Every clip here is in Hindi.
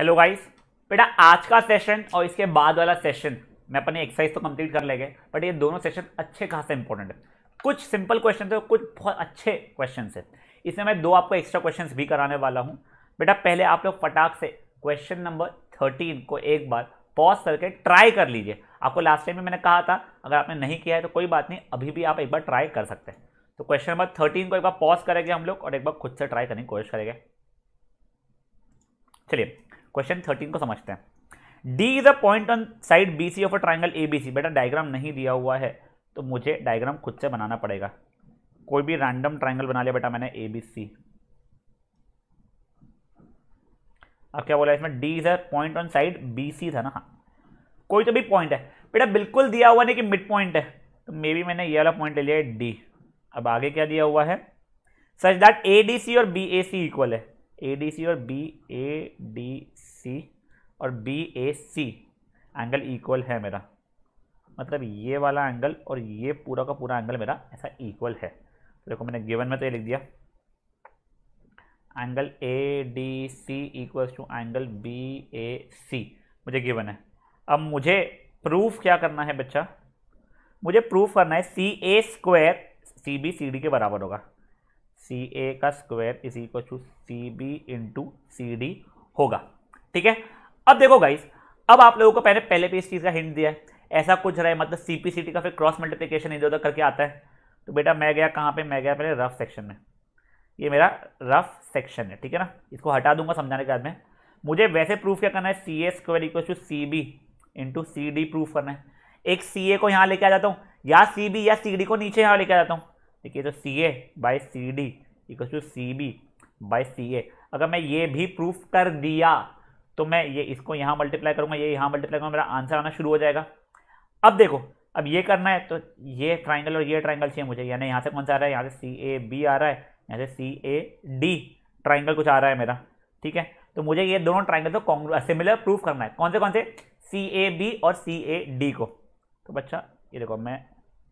हेलो गाइस बेटा आज का सेशन और इसके बाद वाला सेशन मैं अपनी एक्सरसाइज तो कंप्लीट कर लेंगे बट ये दोनों सेशन अच्छे खासे इंपॉर्टेंट है कुछ सिंपल क्वेश्चन है कुछ बहुत अच्छे क्वेश्चन है इसमें मैं दो आपको एक्स्ट्रा क्वेश्चन भी कराने वाला हूँ बेटा पहले आप लोग फटाक से क्वेश्चन नंबर थर्टीन को एक बार पॉज करके ट्राई कर लीजिए आपको लास्ट टाइम में मैंने कहा था अगर आपने नहीं किया है तो कोई बात नहीं अभी भी आप एक बार ट्राई कर सकते हैं तो क्वेश्चन नंबर थर्टीन को एक बार पॉज करेंगे हम लोग और एक बार खुद से ट्राई करने की कोशिश करेंगे चलिए क्वेश्चन थर्टीन को समझते हैं D is a point on side B C of a triangle A B C बेटा डायग्राम नहीं दिया हुआ है तो मुझे डायग्राम खुद से बनाना पड़ेगा कोई भी रैंडम ट्राइंगल बना लिया बेटा मैंने ए बी सी अब क्या बोला इसमें D is a point on side B C था ना हाँ कोई तो भी पॉइंट है बेटा बिल्कुल दिया हुआ नहीं कि मिड पॉइंट है तो मे बी मैंने ये वाला पॉइंट ले लिया है डी अब आगे क्या दिया हुआ है such that A D C और बी ए सी इक्वल है ए डी सी और बी ए डी सी और B A C angle equal है मेरा मतलब ये वाला एंगल और ये पूरा का पूरा एंगल मेरा ऐसा इक्वल है तो देखो मैंने गिवन में तो ये लिख दिया angle A D C equals to angle B A C मुझे गिवन है अब मुझे प्रूफ क्या करना है बच्चा मुझे प्रूफ करना है C A square C B C D के बराबर होगा सी ए का square is equal to C B into C D होगा ठीक है अब देखो गाइस अब आप लोगों को पहले पहले भी इस चीज़ का हिंट दिया है ऐसा कुछ रहा है मतलब सी पी सी टी का फिर क्रॉस मल्टीप्लिकेशन इधर उधर करके आता है तो बेटा मैं गया कहाँ पे मैं गया पहले रफ सेक्शन में ये मेरा रफ सेक्शन है ठीक है ना इसको हटा दूंगा समझाने के बाद में मुझे वैसे प्रूफ क्या करना है C A square equal to C B into C D proof करना है एक सी ए को यहाँ लेके आ जाता हूँ या सी बी या सी डी को नीचे यहाँ लेके आ जाता हूँ देखिए तो C A by C D equal to C B by C A अगर मैं ये भी प्रूफ कर दिया तो मैं ये इसको यहाँ मल्टीप्लाई करूँगा ये यहाँ मल्टीप्लाई करूँगा मेरा आंसर आना शुरू हो जाएगा अब देखो अब ये करना है तो ये ट्राइंगल और ये ट्राइंगल चाहिए मुझे यानी यहाँ से कौन सा आ रहा है यहाँ से सी ए बी आ रहा है यहाँ से सी ए डी ट्राइंगल कुछ आ रहा है मेरा ठीक है तो मुझे ये दोनों ट्राइंगल को सिमिलर प्रूफ करना है कौन से कौन से सी ए बी और सी ए डी को तो बच्चा ये देखो मैं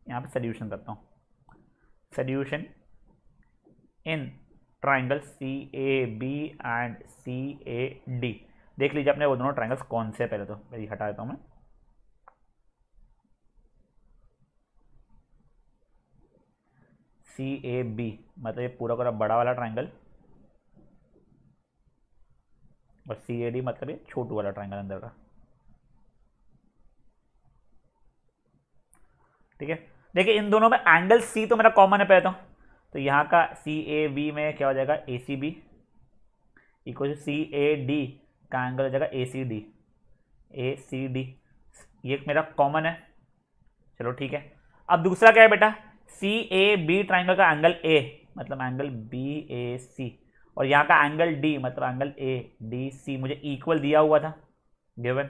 यहाँ पे सल्यूशन करता हूँ solution in triangle C A B and C A D देख लीजिए अपने वो दोनों ट्राइंगल्स कौन से पहले तो मेरी हटा देता हूँ मैं सी ए बी मतलब ये पूरा पूरा बड़ा वाला ट्राइंगल और सी ए डी मतलब ये छोटू वाला ट्राइंगल अंदर का ठीक है देखिए इन दोनों में एंगल सी तो मेरा कॉमन है पहले तो तो यहाँ का सी ए बी में क्या हो जाएगा A C B equal to C A D का एंगल हो जाएगा A C D A C D ये मेरा कॉमन है चलो ठीक है अब दूसरा क्या है बेटा सी ए बी ट्राइंगल का एंगल ए मतलब एंगल बी ए सी और यहाँ का एंगल डी मतलब एंगल ए डी सी मुझे इक्वल दिया हुआ था गिवन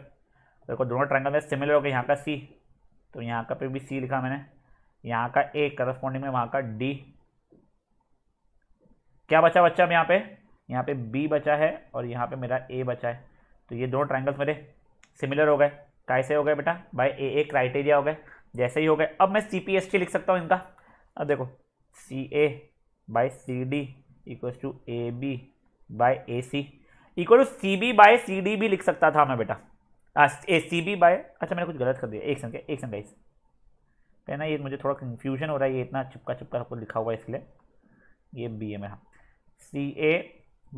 देखो दोनों ट्राइंगल में सिमिलर हो गए यहाँ का सी तो यहाँ का पे भी सी लिखा मैंने यहाँ का ए करस्पॉन्डिंग में वहाँ का डी क्या बचा बच्चा अब यहाँ पे यहाँ पे बी बचा है और यहाँ पे मेरा ए बचा है तो ये दो ट्राइंगल्स मेरे सिमिलर हो गए कैसे हो गए बेटा बाय ए ए क्राइटेरिया हो गए जैसे ही हो गए अब मैं सी पी एस टी लिख सकता हूँ इनका अब देखो C A by C D equal to A B by A C equal to C B by C D भी लिख सकता था मैं बेटा ए सी बी बाय अच्छा मैंने कुछ गलत कर दिया एक संख्या एक संख्या इस कहना ये मुझे थोड़ा कन्फ्यूजन हो रहा है ये इतना चिपका चिपका आपको लिखा हुआ है इसलिए ये बी है मेरा C A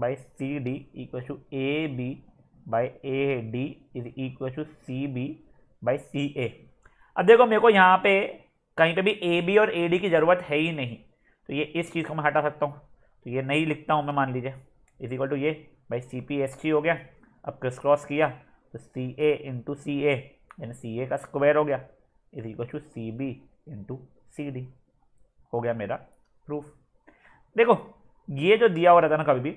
by CD equals to AB by AD is equal to C B by C A अब देखो मेरे को यहाँ पे कहीं पे भी ए बी और ए डी की ज़रूरत है ही नहीं तो ये इस चीज़ को मैं हटा सकता हूँ तो ये नहीं लिखता हूँ मैं मान लीजिए इज इक्वल टू ये by C P S T हो गया अब क्रिस क्रॉस किया तो सी ए इंटू सी ए यानी सी ए का स्क्वायर हो गया is equal to C B into C D हो गया मेरा प्रूफ देखो ये जो दिया हो रहा था ना कभी भी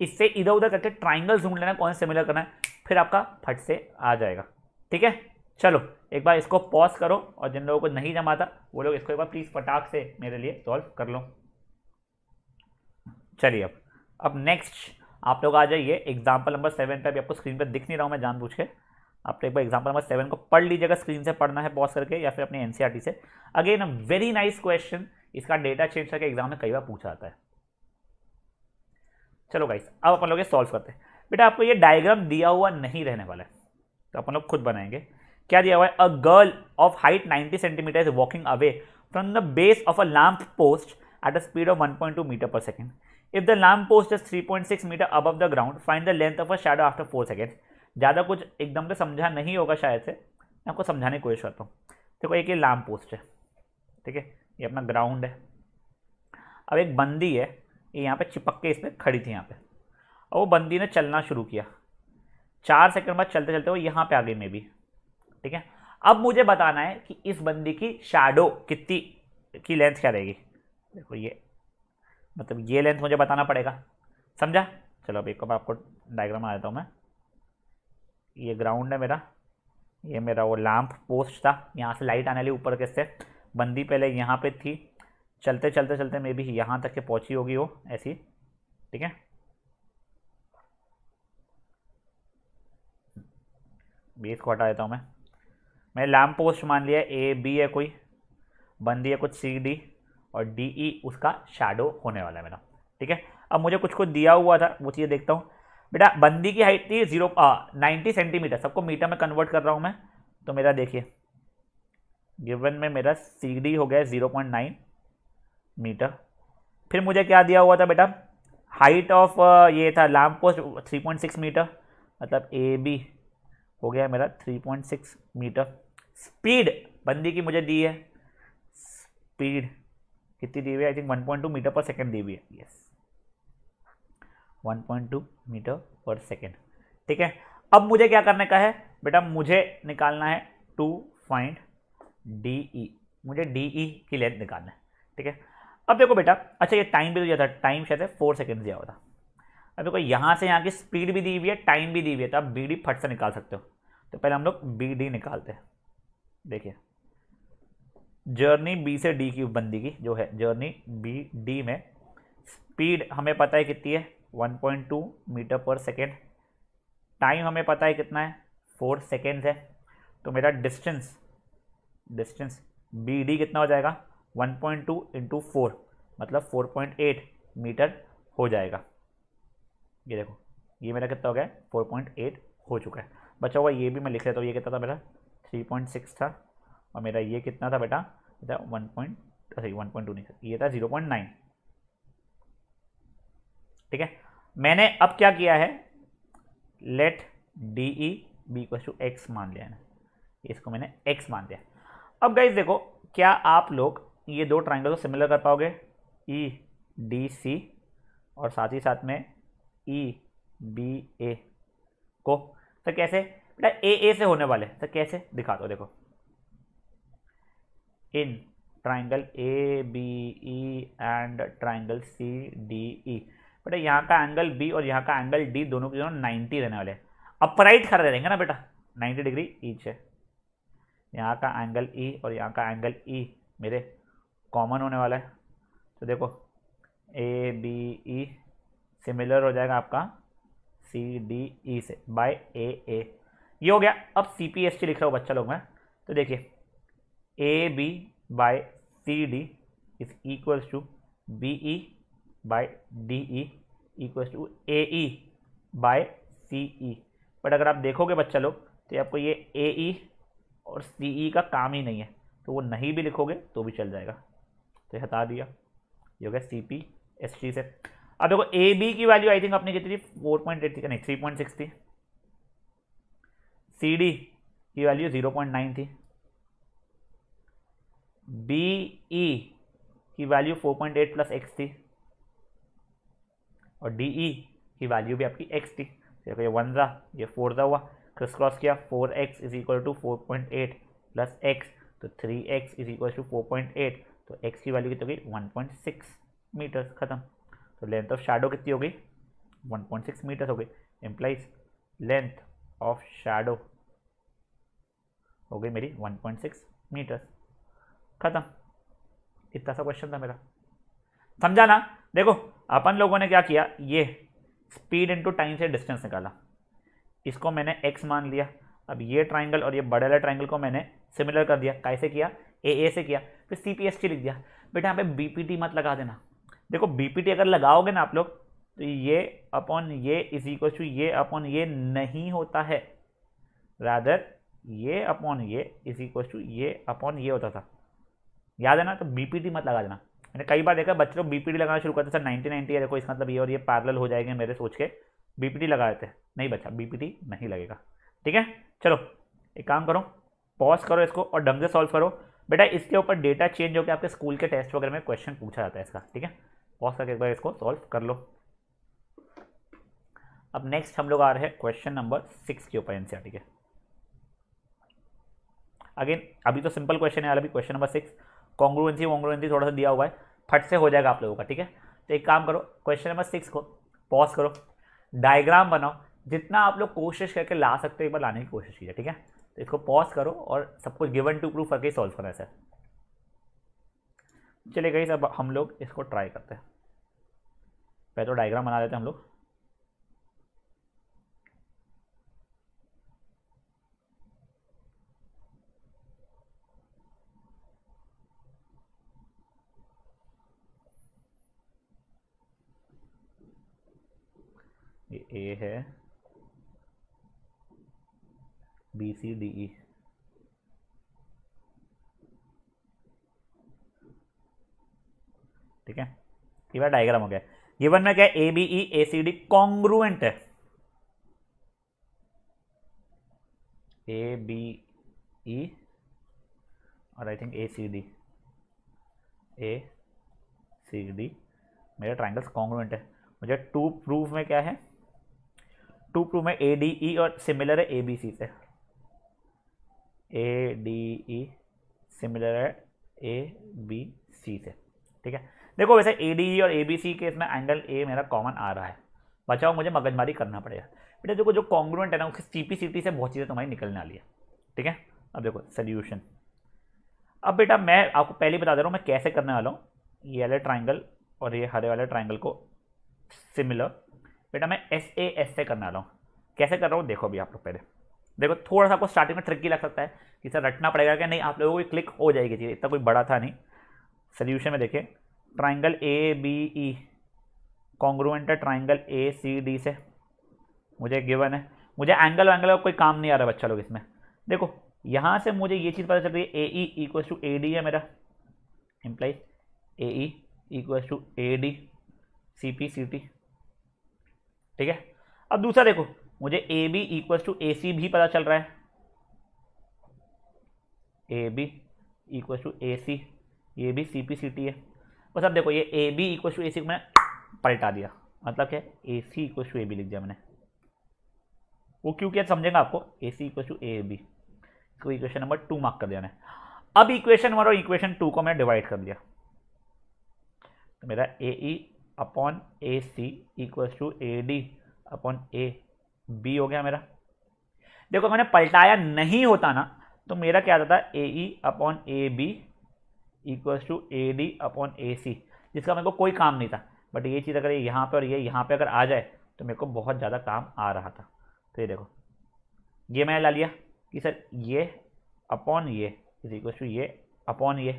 इससे इधर उधर करके ट्राइंगल ढूंढ लेना कौन सिमिलर करना है फिर आपका फट से आ जाएगा ठीक है चलो एक बार इसको पॉज करो और जिन लोगों को नहीं जमा था वो लोग इसको एक बार प्लीज़ फटाक से मेरे लिए सॉल्व कर लो चलिए अब अब नेक्स्ट आप लोग आ जाइए एग्जाम्पल नंबर सेवन पे अभी आपको स्क्रीन पर दिख नहीं रहा हूँ मैं जानबूझ के आप तो एक बार एग्जाम्पल नंबर सेवन को पढ़ लीजिएगा स्क्रीन से पढ़ना है पॉज करके या फिर अपने एनसीआरटी e से again a very nice question इसका डेटा चेंज करके एग्जाम में कई बार पूछा जाता है चलो गाइस अब अपन लोग ये सॉल्व करते हैं बेटा आपको ये डायग्राम दिया हुआ नहीं रहने वाला है तो अपन लोग खुद बनाएंगे क्या दिया हुआ है a girl of height 90 centimetre is walking away from the base of a lamp post at a speed of 1.2 metre per second if the lamp post is 3.6 metre above the ground find the length of a shadow after four second ज़्यादा कुछ एकदम से समझा नहीं होगा शायद से मैं आपको समझाने की कोशिश करता हूँ देखो एक ये लैम्प पोस्ट है ठीक है ये अपना ग्राउंड है अब एक बंदी है ये यहाँ पे चिपक के इस पर खड़ी थी यहाँ पे और वो बंदी ने चलना शुरू किया चार सेकंड बाद चलते चलते वो यहाँ पे आ गई मे भी ठीक है अब मुझे बताना है कि इस बंदी की शैडो कितनी की लेंथ क्या रहेगी देखो ये मतलब ये लेंथ मुझे बताना पड़ेगा समझा चलो अब एक बार आपको डायग्राम आ जाता हूँ मैं ये ग्राउंड है मेरा ये मेरा वो लैम्प पोस्ट था यहाँ से लाइट आने वाली ऊपर के से बंदी पहले यहाँ पे थी चलते चलते चलते मे भी यहाँ तक के पहुँची होगी वो हो, ऐसी ठीक है बेस को हटा देता हूँ मैं मैंने लैम्प पोस्ट मान लिया ए बी है कोई बन दिया कुछ सी डी और डी ई e उसका शेडो होने वाला है मेरा ठीक है अब मुझे कुछ कुछ दिया हुआ था वो चीज़ देखता हूँ बेटा बंदी की हाइट थी जीरो नाइन्टी सेंटीमीटर सबको मीटर में कन्वर्ट कर रहा हूँ मैं तो मेरा देखिए गिवन में मेरा सी डी हो गया ज़ीरो पॉइंट नाइन मीटर फिर मुझे क्या दिया हुआ था बेटा हाइट ऑफ uh, ये था lamp post three point six metre मतलब ए बी हो गया मेरा three point six metre speed बंदी की मुझे दी है स्पीड कितनी दी हुई है I think one point two meter per second दी हुई है yes one point two meter per second ठीक है अब मुझे क्या करने का है बेटा मुझे निकालना है टू फाइंड डी ई मुझे डी ई e की लेंथ निकालना है ठीक है अब देखो बेटा अच्छा ये टाइम भी तो दिया था टाइम शायद फोर सेकेंड दिया हुआ था अब देखो यहाँ से यहाँ की स्पीड भी दी हुई है टाइम भी दी हुई है तो आप बी डी फट से निकाल सकते हो तो पहले हम लोग बी डी निकालते हैं देखिए जर्नी बी से डी की बंदी की जो है जर्नी बी डी में स्पीड हमें पता है कितनी है 1.2 मीटर पर सेकेंड टाइम हमें पता है कितना है फोर सेकेंड्स है तो मेरा डिस्टेंस डिस्टेंस बी डी कितना हो जाएगा 1.2 पॉइंट टू इंटू फोर मतलब 4.8 मीटर हो जाएगा ये देखो ये मेरा कितना हो गया 4.8 हो चुका है बचा हुआ ये भी मैं लिख लेता हूँ ये कितना था मेरा 3.6 था और मेरा ये कितना था बेटा था one point sorry one point two नहीं ये था जीरो पॉइंट नाइन ठीक है मैंने अब क्या किया है let D E B equal to X मान लिया है इसको मैंने एक्स मान दिया अब गाइज देखो क्या आप लोग ये दो ट्राइंगल को सिमिलर कर पाओगे ई डी सी और साथ ही साथ में ई बी ए को तो कैसे बेटा ए ए से होने वाले तो कैसे दिखा दो देखो in triangle A B E and triangle C D E बेटा यहाँ का एंगल बी और यहाँ का एंगल डी दोनों के दोनों नाइन्टी रहने वाले अपराइट खड़े रहेंगे ना बेटा नाइन्टी डिग्री ईच है यहाँ का एंगल ई e और यहाँ का एंगल ई e मेरे कॉमन होने वाला है तो देखो ए बी ई सिमिलर हो जाएगा आपका सी डी ई से बाय ए ए ये हो गया अब सी पी एस टी लिख रहा हूँ बच्चा लोग मैं तो देखिए A B by C D is equals to B E by D E equals to A E by C E but अगर आप देखोगे बच्चा लोग तो आपको ये ए ई e और सी ई e का काम ही नहीं है तो वो नहीं भी लिखोगे तो भी चल जाएगा तो हटा दिया ये हो गया सी पी एस टी से अब देखो ए बी की वैल्यू आई थिंक आपने कितनी थी फोर पॉइंट एट थी नहीं थ्री पॉइंट सिक्स थी सी डी e की वैल्यू जीरो पॉइंट नाइन थी बी ई की value four point eight plus X थी और डी ई e की वैल्यू भी आपकी एक्स थी तो देखो ये वन रहा ये फोर रहा हुआ क्रिस क्रॉस किया four X is equal to four point eight plus X तो three X is equal to four point eight तो एक्स की वैल्यू कितनी हो गई 1.6 मीटर्स ख़त्म तो लेंथ ऑफ शेडो कितनी हो गई 1.6 मीटर्स हो गई एम्प्लाइज लेंथ ऑफ शेडो हो गई मेरी 1.6 मीटर्स ख़त्म इतना सा क्वेश्चन था मेरा समझा ना देखो अपन लोगों ने क्या किया ये स्पीड इनटू टाइम से डिस्टेंस निकाला इसको मैंने एक्स मान लिया अब ये ट्राइंगल और ये बड़े वाले ट्राइंगल को मैंने सिमिलर कर दिया कैसे किया ए ए से किया फिर सी पी एस टी लिख दिया बेटा यहाँ पे बी पी टी मत लगा देना देखो बी पी टी अगर लगाओगे ना आप लोग तो ये अपॉन ये इज इक्वल टू ये अपॉन ये नहीं होता है रादर ये अपॉन ये इज इक्वल टू ये अपॉन ये होता था याद है ना तो बी पी टी मत लगा देना मैंने कई बार देखा बच्चे लोग टी लगाना शुरू करते सर नाइनटी नाइनटी है देखो इसका मतलब ये और ये पैरल हो जाएंगे मेरे सोच के टी लगा देते नहीं बच्चा बीपीटी नहीं लगेगा ठीक है चलो एक काम करो पॉज करो इसको और ढंग से सॉल्व करो बेटा इसके ऊपर डेटा चेंज होकर आपके स्कूल के टेस्ट वगैरह में क्वेश्चन पूछा जाता है इसका ठीक है बहुत सारे एक बार इसको सॉल्व कर लो अब नेक्स्ट हम लोग आ रहे हैं क्वेश्चन नंबर सिक्स के ऊपर एनसीआर ठीक है अगेन अभी तो सिंपल क्वेश्चन है अभी क्वेश्चन नंबर सिक्स कॉन्ग्रुएंसी वॉन्ग्रुएंसी थोड़ा सा दिया हुआ है फट से हो जाएगा आप लोगों का ठीक है तो एक काम करो क्वेश्चन नंबर सिक्स को पॉज करो डायग्राम बनाओ जितना आप लोग कोशिश करके ला सकते हो एक बार लाने की कोशिश कीजिए ठीक है तो इसको पॉज करो और सब कुछ गिवन टू प्रूफ करके सॉल्व करना है सर चलिए गई सर हम लोग इसको ट्राई करते हैं पहले तो डायग्राम बना लेते हैं हम लोग ये ए है बी सी डी ई ठीक है ये बार डायग्राम हो गया गिवन में क्या A B E A C D congruent है ए बी ई और I think A C D A C D मेरे ट्राइंगल्स कॉन्ग्रुएंट है मुझे टू प्रूफ में क्या है टू प्रूफ में ए डी ई और सिमिलर है ए बी सी से ए डी ई सिमिलर है ए बी सी से ठीक है देखो वैसे ए डी ई और ए बी सी के इसमें एंगल ए मेरा कॉमन आ रहा है बचाओ मुझे मगजमारी करना पड़ेगा बेटा देखो जो कॉन्ग्रुएंट है ना उसके सी पी सी टी से बहुत चीज़ें तुम्हारी निकलने वाली है ठीक है अब देखो सल्यूशन अब बेटा मैं आपको पहले बता दे रहा हूँ मैं कैसे करने वाला हूँ ये वाले ट्राइंगल और ये हरे वाले ट्राइंगल को सिमिलर बेटा मैं एस ए एस से करने वाला हूँ कैसे कर रहा हूँ देखो अभी आप लोग पहले देखो थोड़ा सा आपको स्टार्टिंग में ट्रिकी लग सकता है कि सर रटना पड़ेगा क्या नहीं आप लोगों को क्लिक हो जाएगी चीज़ इतना कोई बड़ा था नहीं सोल्यूशन में देखें triangle A B E congruent है ट्राइंगल ए सी डी से मुझे गिवन है मुझे एंगल वैंगल का कोई काम नहीं आ रहा बच्चा लोग इसमें देखो यहाँ से मुझे ये चीज़ पता चल रही है A E equal to A D है मेरा implies A E equal to A D C P C T ठीक है अब दूसरा देखो मुझे A B equal to A C भी पता चल रहा है A B equal to A सी ये भी सी पी सी टी है बस अब देखो ये A B equal to A C को मैंने पलटा दिया मतलब क्या ए C equal to A B लिख दिया मैंने वो क्यों क्या समझेगा आपको A C equal to A B इसको इक्वेशन नंबर टू मार्क कर दिया मैंने अब इक्वेशन वन और इक्वेशन टू को मैंने डिवाइड कर दिया तो मेरा A E upon A C equal to A D upon A B हो गया मेरा देखो मैंने पलटाया नहीं होता ना तो मेरा क्या आता था A E upon A B equals to A D upon A C जिसका मेरे को कोई काम नहीं था बट ये चीज़ अगर ये यहाँ पर और ये यहाँ पे अगर आ जाए तो मेरे को बहुत ज़्यादा काम आ रहा था तो ये देखो ये मैंने ला लिया कि सर ये अपॉन ये इज टू ये अपॉन ये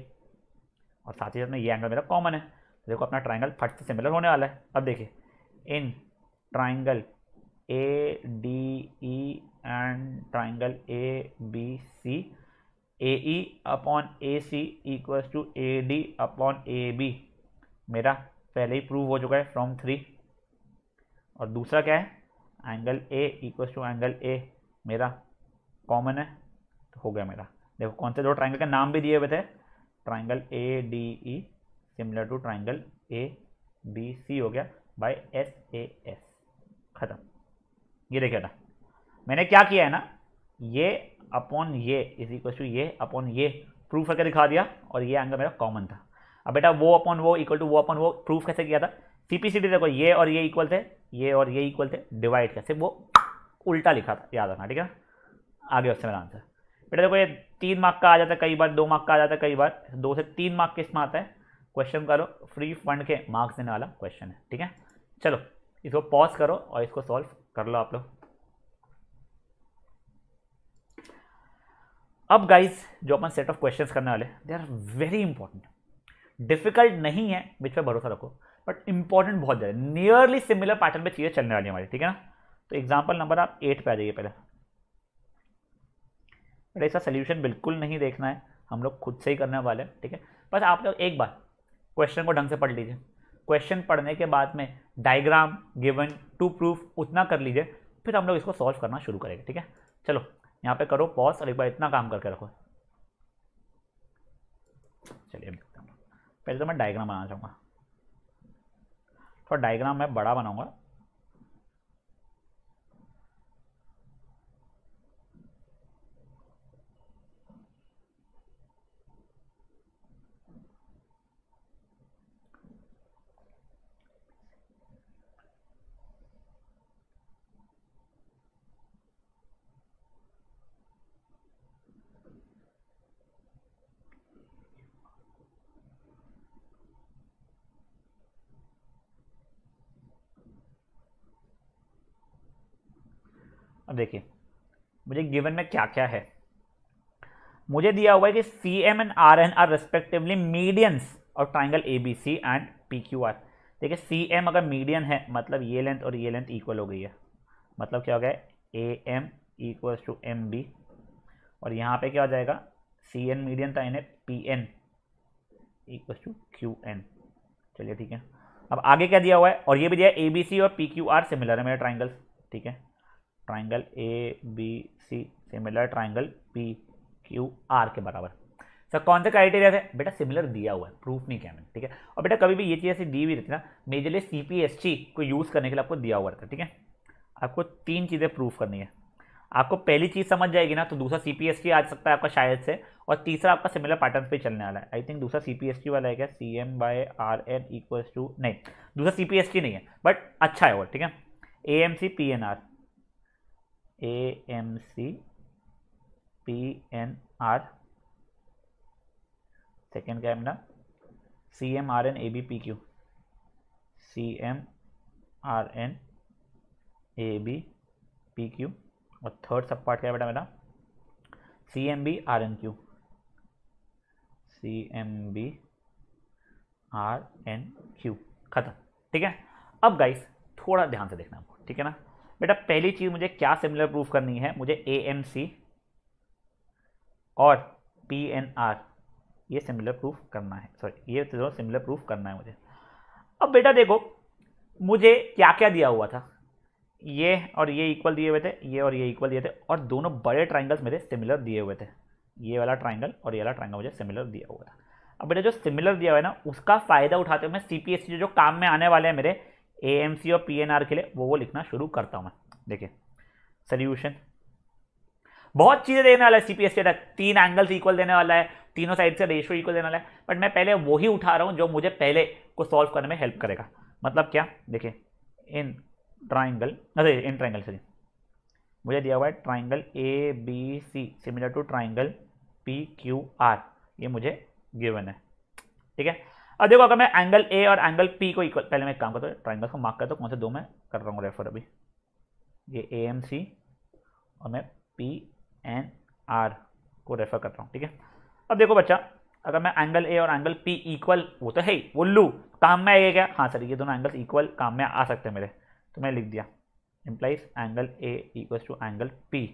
और साथ ही साथ में ये एंगल मेरा कॉमन है देखो अपना ट्राइंगल फट से सिमिलर होने वाला है अब देखिए in triangle A D E and triangle A B C A E upon A C equals to A D upon A B मेरा पहले ही प्रूव हो चुका है फ्रॉम थ्री और दूसरा क्या है angle A equals to angle A मेरा कॉमन है तो हो गया मेरा देखो कौन से दो ट्राइंगल का नाम भी दिए हुए थे triangle A D E similar to triangle A B C हो गया बाय एस ए एस ख़त्म ये देखिए ना मैंने क्या किया है ना ये अपॉन ये इज इक्वल टू ये अपॉन ये प्रूफ करके दिखा दिया और ये एंगल मेरा कॉमन था अब बेटा वो अपॉन वो इक्वल टू वो अपॉन वो प्रूफ कैसे किया था सीपीसीडी देखो ये और ये इक्वल थे ये और ये इक्वल थे डिवाइड कैसे वो उल्टा लिखा था याद रखना ठीक है आगे उससे मेरा आंसर बेटा देखो ये तीन मार्क का आ जाता है कई बार दो मार्क का आ जाता है कई बार दो से तीन मार्क किस में आता है क्वेश्चन करो फ्री फंड के मार्क्स देने वाला क्वेश्चन है ठीक है चलो इसको पॉज करो और इसको सॉल्व कर लो आप लोग अब गाइस जो अपन सेट ऑफ क्वेश्चंस करने वाले they are very important difficult नहीं है बीच पर भरोसा रखो बट इंपॉर्टेंट बहुत ज़्यादा नियरली सिमिलर पैटर्न पे चीज़ें चलने वाली हमारी ठीक है ना तो एग्जाम्पल नंबर आप एट पे आ जाइए पहले बट ऐसा सोल्यूशन बिल्कुल नहीं देखना है हम लोग खुद से ही करने वाले हैं ठीक है बस आप लोग एक बार क्वेश्चन को ढंग से पढ़ लीजिए क्वेश्चन पढ़ने के बाद में डायग्राम गिवन टू प्रूफ उतना कर लीजिए फिर हम लोग इसको सॉल्व करना शुरू करेंगे ठीक है चलो यहाँ पे करो पॉज और एक बार इतना काम करके रखो चलिए पहले तो मैं डायग्राम बनाना चाहूँगा थोड़ा डायग्राम मैं बड़ा बनाऊँगा देखिए मुझे गिवन में क्या क्या है मुझे दिया हुआ है कि C M and R N are respectively medians और triangle A B C and P Q R देखिए सी एम अगर मीडियन है मतलब ये लेंथ और ये लेंथ इक्वल हो गई है मतलब क्या हो गया A M equals to M B और यहाँ पे क्या हो जाएगा सी एन मीडियन था इन्हें P N equals to Q N चलिए ठीक है अब आगे क्या दिया हुआ है और ये भी दिया ए बी सी और पी क्यू आर सिमिलर है मेरे ट्राइंगल्स ठीक है triangle A B C similar triangle P Q R के बराबर सर कौन से क्राइटेरिया थे बेटा सिमिलर दिया हुआ है प्रूफ नहीं किया मैंने ठीक है और बेटा कभी भी ये चीज़ ऐसी दी हुई रहती है ना majorly C P S T को यूज़ करने के लिए आपको दिया हुआ रहता है ठीक है आपको तीन चीज़ें प्रूफ करनी है आपको पहली चीज़ समझ जाएगी ना तो दूसरा सी पी एस टी आ सकता है आपका शायद से और तीसरा आपका सिमिलर पैटर्न पर चलने वाला है आई थिंक दूसरा सी पी एस टी वाला है क्या C M by R N equals to नहीं दूसरा सी पी एस टी नहीं है बट अच्छा है वो ठीक है A M C P N R A M C P N R second क्या है मेरा C M R N A B P Q C M R N A B P Q और थर्ड सब पार्ट क्या है बेटा मेरा C M B R N Q C M B R N Q खत्म ठीक है अब गाइस थोड़ा ध्यान से देखना आपको ठीक है ना बेटा पहली चीज़ मुझे क्या सिमिलर प्रूफ करनी है मुझे ए एन सी और पी एन आर ये सिमिलर प्रूफ करना है सॉरी ये तो दोनों सिमिलर प्रूफ करना है मुझे अब बेटा देखो मुझे क्या क्या दिया हुआ था ये और ये इक्वल दिए हुए थे ये और ये इक्वल दिए थे और दोनों बड़े ट्राइंगल्स मेरे सिमिलर दिए हुए थे ये वाला ट्राइंगल और ये वाला ट्राइंगल मुझे सिमिलर दिया हुआ था अब बेटा जो सिमिलर दिया हुआ है ना उसका फ़ायदा उठाते हुए मैं सी जो काम में आने वाले हैं मेरे एम सी और पी एन आर के लिए वो वो लिखना शुरू करता हूँ मैं देखिए सल्यूशन बहुत चीज़ें देने वाला है सीपीएस के तक तीन एंगल्स इक्वल देने वाला है तीनों साइड से रेशो इक्वल देने वाला है बट मैं पहले वही उठा रहा हूँ जो मुझे पहले को सॉल्व करने में हेल्प करेगा मतलब क्या देखिए इन ट्राइंगल अरे इन ट्राइंगल सॉरी मुझे दिया हुआ है triangle A B C similar to triangle P Q R ये मुझे गिवन है ठीक है अब देखो अगर मैं एंगल ए और एंगल पी को इक्वल पहले मैं एक काम करता हूँ ट्राइंगल को मार्क करता हूँ कौन से दो मैं कर रहा हूँ रेफर अभी ये ए एम सी और मैं पी एन आर को रेफर कर रहा हूँ ठीक है अब देखो बच्चा अगर मैं एंगल ए और एंगल पी इक्वल वो तो है ही वो लू काम में आएगा क्या हाँ सर ये दोनों एंगल्स इक्वल काम में आ सकते हैं मेरे तो मैं लिख दिया implies angle A equal to angle P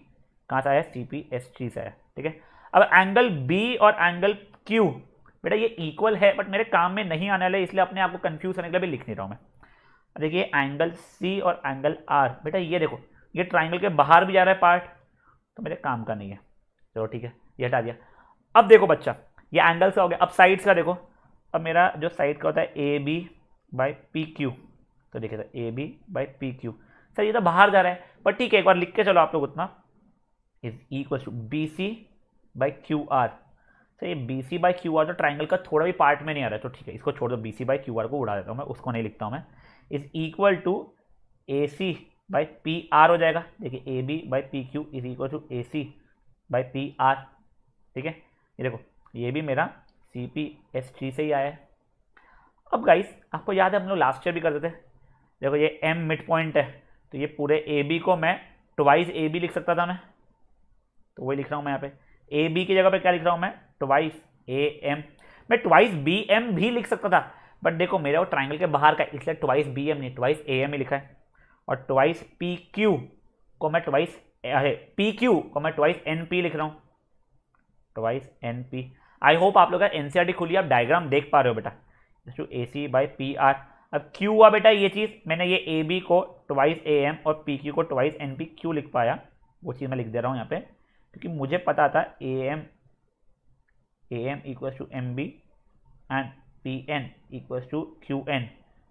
कहाँ से आया सी पी एस टी से आया ठीक है अब एंगल बी और एंगल क्यू बेटा ये इक्वल है बट मेरे काम में नहीं आने वाले इसलिए अपने आपको कन्फ्यूज होने के लिए भी लिख नहीं रहा हूँ मैं देखिए एंगल सी और एंगल आर बेटा ये देखो ये ट्राइंगल के बाहर भी जा रहा है पार्ट तो मेरे काम का नहीं है चलो ठीक है ये हटा दिया अब देखो बच्चा ये एंगल का हो गया अब साइड्स का देखो अब मेरा जो साइड का होता है A B by P Q तो देखिए sir A B by P Q sir ये तो बाहर जा रहा है पर ठीक है एक बार लिख के चलो आप लोग उतना is equal to B C by Q R तो ये B C by Q R तो ट्राइंगल का थोड़ा भी पार्ट में नहीं आ रहा है तो ठीक है इसको छोड़ दो B C by Q R को उड़ा देता हूँ मैं उसको नहीं लिखता हूँ मैं is equal to A C by P R हो जाएगा देखिए A B by P Q is equal to A C by P R ठीक है ये देखो ये भी मेरा सी पी एस टी से ही आया है अब गाइस आपको याद है हम लोग लास्ट ईयर भी करते थे देखो ये एम मिड पॉइंट है तो ये पूरे ए बी को मैं ट्वाइस ए बी लिख सकता था मैं तो वही लिख रहा हूँ मैं यहाँ पे ए बी की जगह पे क्या लिख रहा हूँ मैं ट्वाइस ए एम मैं ट्वाइस बी एम भी लिख सकता था बट देखो मेरा वो ट्राइंगल के बाहर का इसलिए ट्वाइस बी एम नहीं ट्वाइस ए एम ही लिखा है और ट्वाइस पी क्यू को मैं ट्वाइस अरे पी क्यू को मैं ट्वाइस एन पी लिख रहा हूँ twice N P I hope आप लोग का एन e खुली आप डायग्राम देख पा रहे हो बेटा to A C by P R अब क्यू हुआ बेटा ये चीज़ मैंने ये ए बी को ट्वाइस ए एम और पी क्यू को ट्वाइस एन पी क्यू लिख पाया वो चीज़ मैं लिख दे रहा हूँ यहाँ पे क्योंकि मुझे पता था A M M equals to M B and P N equals to Q N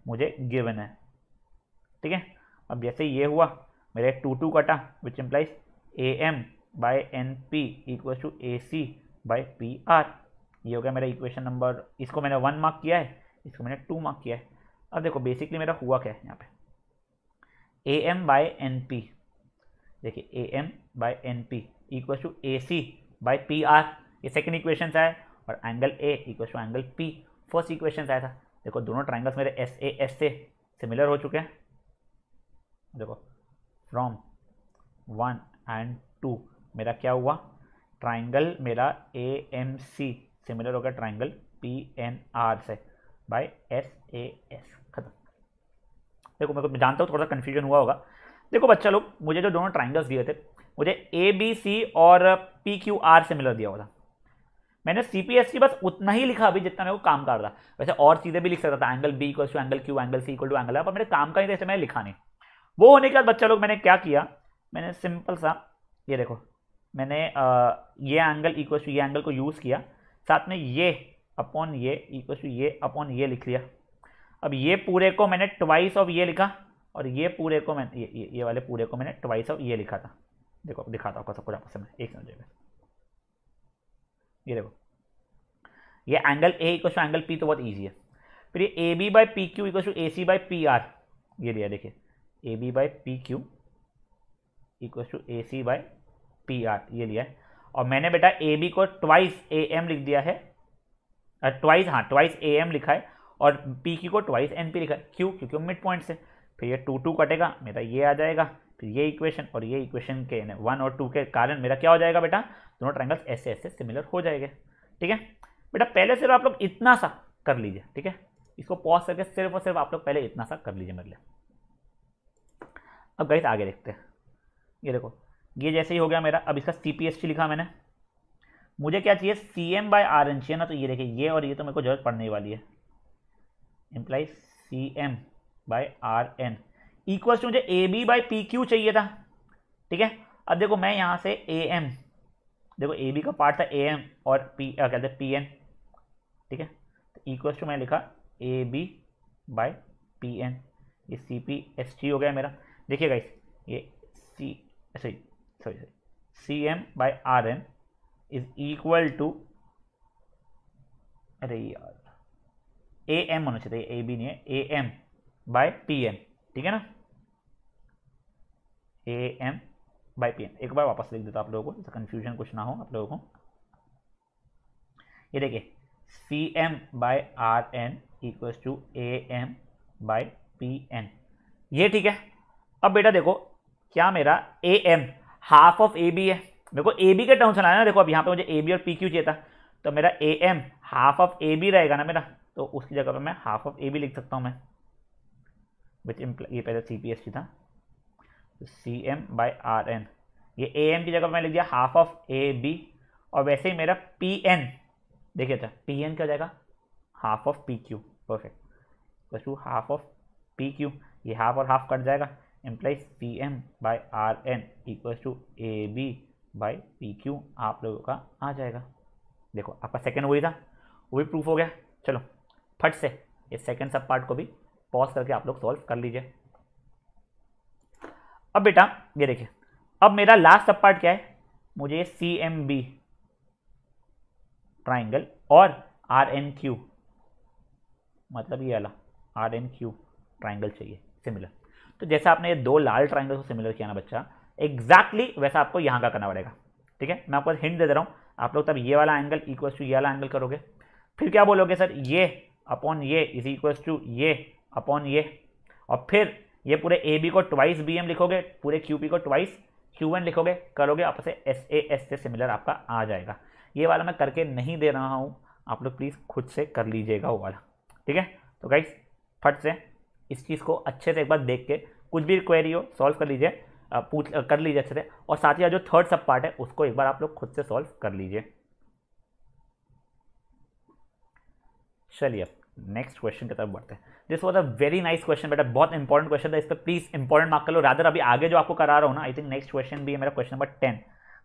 मुझे गिवन है ठीक है अब जैसे ये हुआ मेरे टू टू कटा which implies A M by N P equals to A C by P R ये हो गया मेरा इक्वेशन नंबर इसको मैंने वन मार्क किया है इसको मैंने टू मार्क किया है अब देखो बेसिकली मेरा हुआ क्या है यहाँ पे A M by N P देखिए A M by N P equal to A C by P R ये सेकेंड इक्वेशन आया और angle A equal to angle P first equation आया था देखो दोनों ट्राइंगल्स मेरे एस ए एस से सिमिलर हो चुके हैं देखो फ्रॉम वन एंड टू मेरा क्या हुआ ट्राइंगल मेरा ए एम सी सिमिलर हो गया ट्राइंगल पी एन आर से बाय एस ए एस खत्म देखो मैं तो जानता हूँ थोड़ा सा कन्फ्यूजन हुआ होगा देखो बच्चा लोग मुझे जो दोनों ट्राइंगल्स दिए थे मुझे ए बी सी और पी क्यू आर सिमिलर दिया हुआ था मैंने सी पी एस की बस उतना ही लिखा अभी जितना मेरे को काम कर रहा वैसे और चीज़ें भी लिख सकता था angle B equal to angle Q angle C equal to angle पर मेरे काम का ही जैसे तो मैंने लिखा नहीं वो होने के बाद बच्चा लोग मैंने क्या किया मैंने सिंपल सा ये देखो मैंने आ, ये एंगल इक्वल टू ये एंगल को यूज़ किया साथ में ये अपॉन ये इक्वल टू ये अपॉन ये लिख लिया अब ये पूरे को मैंने ट्वाइस ऑफ ये लिखा और ये पूरे को मैंने ये, ये, ये वाले पूरे को मैंने ट्वाइस ऑफ ये लिखा था देखो दिखाता हूँ सबको आपको समय एक समझेगा ये देखो ये angle A equal angle P तो बहुत ईजी है फिर ये A B by P Q equal A C by P R ये दिया देखिए A B by P Q equal to A C by P R ये लिया है और मैंने बेटा ए बी को ट्वाइस ए एम लिख दिया है ट्वाइस हाँ ट्वाइस ए एम लिखा है और पी क्यू को ट्वाइस एन पी लिखा है क्यू क्योंकि मिड पॉइंट से फिर ये टू टू कटेगा मेरा ये आ जाएगा तो ये इक्वेशन और ये इक्वेशन के वन और टू के कारण मेरा क्या हो जाएगा बेटा दोनों ट्राइंगल्स ऐसे ऐसे सिमिलर हो जाएंगे ठीक है बेटा पहले सिर्फ आप लोग इतना सा कर लीजिए ठीक है इसको पॉज करके सिर्फ और सिर्फ आप लोग पहले इतना सा कर लीजिए मेरे लिए अब गई आगे देखते हैं ये देखो ये जैसे ही हो गया मेरा अब इसका सी पी एस टी लिखा मैंने मुझे क्या चाहिए C M by R N चाहिए ना तो ये देखिए ये और ये तो मेरे को जरूरत पड़ने वाली है imply C M by R N equal to मुझे A B by P Q चाहिए था ठीक है अब देखो मैं यहाँ से ए एम देखो ए बी का पार्ट था ए एम और पी क्या कहते हैं पी एन ठीक है तो इक्वल टू मैं लिखा A B by P N ये सी पी एस टी हो गया मेरा देखिए गाइस ये C sorry sorry sorry C M by R N is equal to अरे यार ए एम होना चाहिए ए बी नहीं है A M by P M ठीक है ना A M by P M एक बार वापस लिख देता आप लोगों को कन्फ्यूजन कुछ ना हो आप लोगों को ये देखिए C M by R N equals to A M by P N ये ठीक है अब बेटा देखो क्या मेरा A M half of A B है मेरे को ए बी के टर्म्स सुनाया ना देखो अब यहाँ पे मुझे ए बी और पी क्यू चाहिए था तो मेरा A M half of A B रहेगा ना मेरा तो उसकी जगह पे मैं हाफ ऑफ ए बी लिख सकता हूँ मैं विच ये पहले सी पी एस था C M by R N ये ए एम की जगह मैंने लिख दिया हाफ ऑफ ए बी और वैसे ही मेरा पी एन देखिए था पी एन क्या हो जाएगा half of P Q perfect plus two half of P Q ये हाफ और हाफ कट जाएगा implies P M by R N equals to A B by P Q आप लोगों का आ जाएगा देखो आपका सेकेंड वही था वो प्रूफ हो गया चलो फट से ये सेकेंड सब पार्ट को भी पॉज करके आप लोग सॉल्व कर लीजिए अब बेटा ये देखिए अब मेरा लास्ट सब पार्ट क्या है मुझे सी एम बी ट्राइंगल और आर एन क्यू मतलब ये वाला आर एन क्यू ट्राइंगल चाहिए सिमिलर तो जैसे आपने दो लाल ट्राइंगल को सिमिलर किया ना बच्चा एग्जैक्टली exactly वैसा आपको यहाँ का करना पड़ेगा ठीक है मैं आपको हिंट दे दे रहा हूँ आप लोग तब ये वाला एंगल इक्वल टू ये वाला एंगल करोगे फिर क्या बोलोगे सर ये अपॉन ये इज इक्वल टू ये अपॉन ये और फिर ये पूरे ए बी को ट्वाइस बी एम लिखोगे पूरे क्यू पी को ट्वाइस क्यू एन लिखोगे करोगे आपसे एस ए एस से सिमिलर आपका आ जाएगा ये वाला मैं करके नहीं दे रहा हूँ आप लोग प्लीज़ खुद से कर लीजिएगा वो वाला ठीक है तो गाइस फट से इस चीज़ को अच्छे से एक बार देख के कुछ भी क्वेरी हो सॉल्व कर लीजिए पूछ कर लीजिए अच्छे से और साथ ही जो थर्ड सब पार्ट है उसको एक बार आप लोग खुद से सॉल्व कर लीजिए चलिए नेक्स्ट क्वेश्चन की तरफ बढ़ते हैं this was a very nice question बेटा बहुत इंपॉर्टेंट क्वेश्चन था इस पर प्लीज इंपॉर्टेंट मार्क कर लो राधर अभी आगे जो आपको करा रहा हूँ ना आई थिंक नेक्स्ट क्वेश्चन भी है मेरा क्वेश्चन नंबर टेन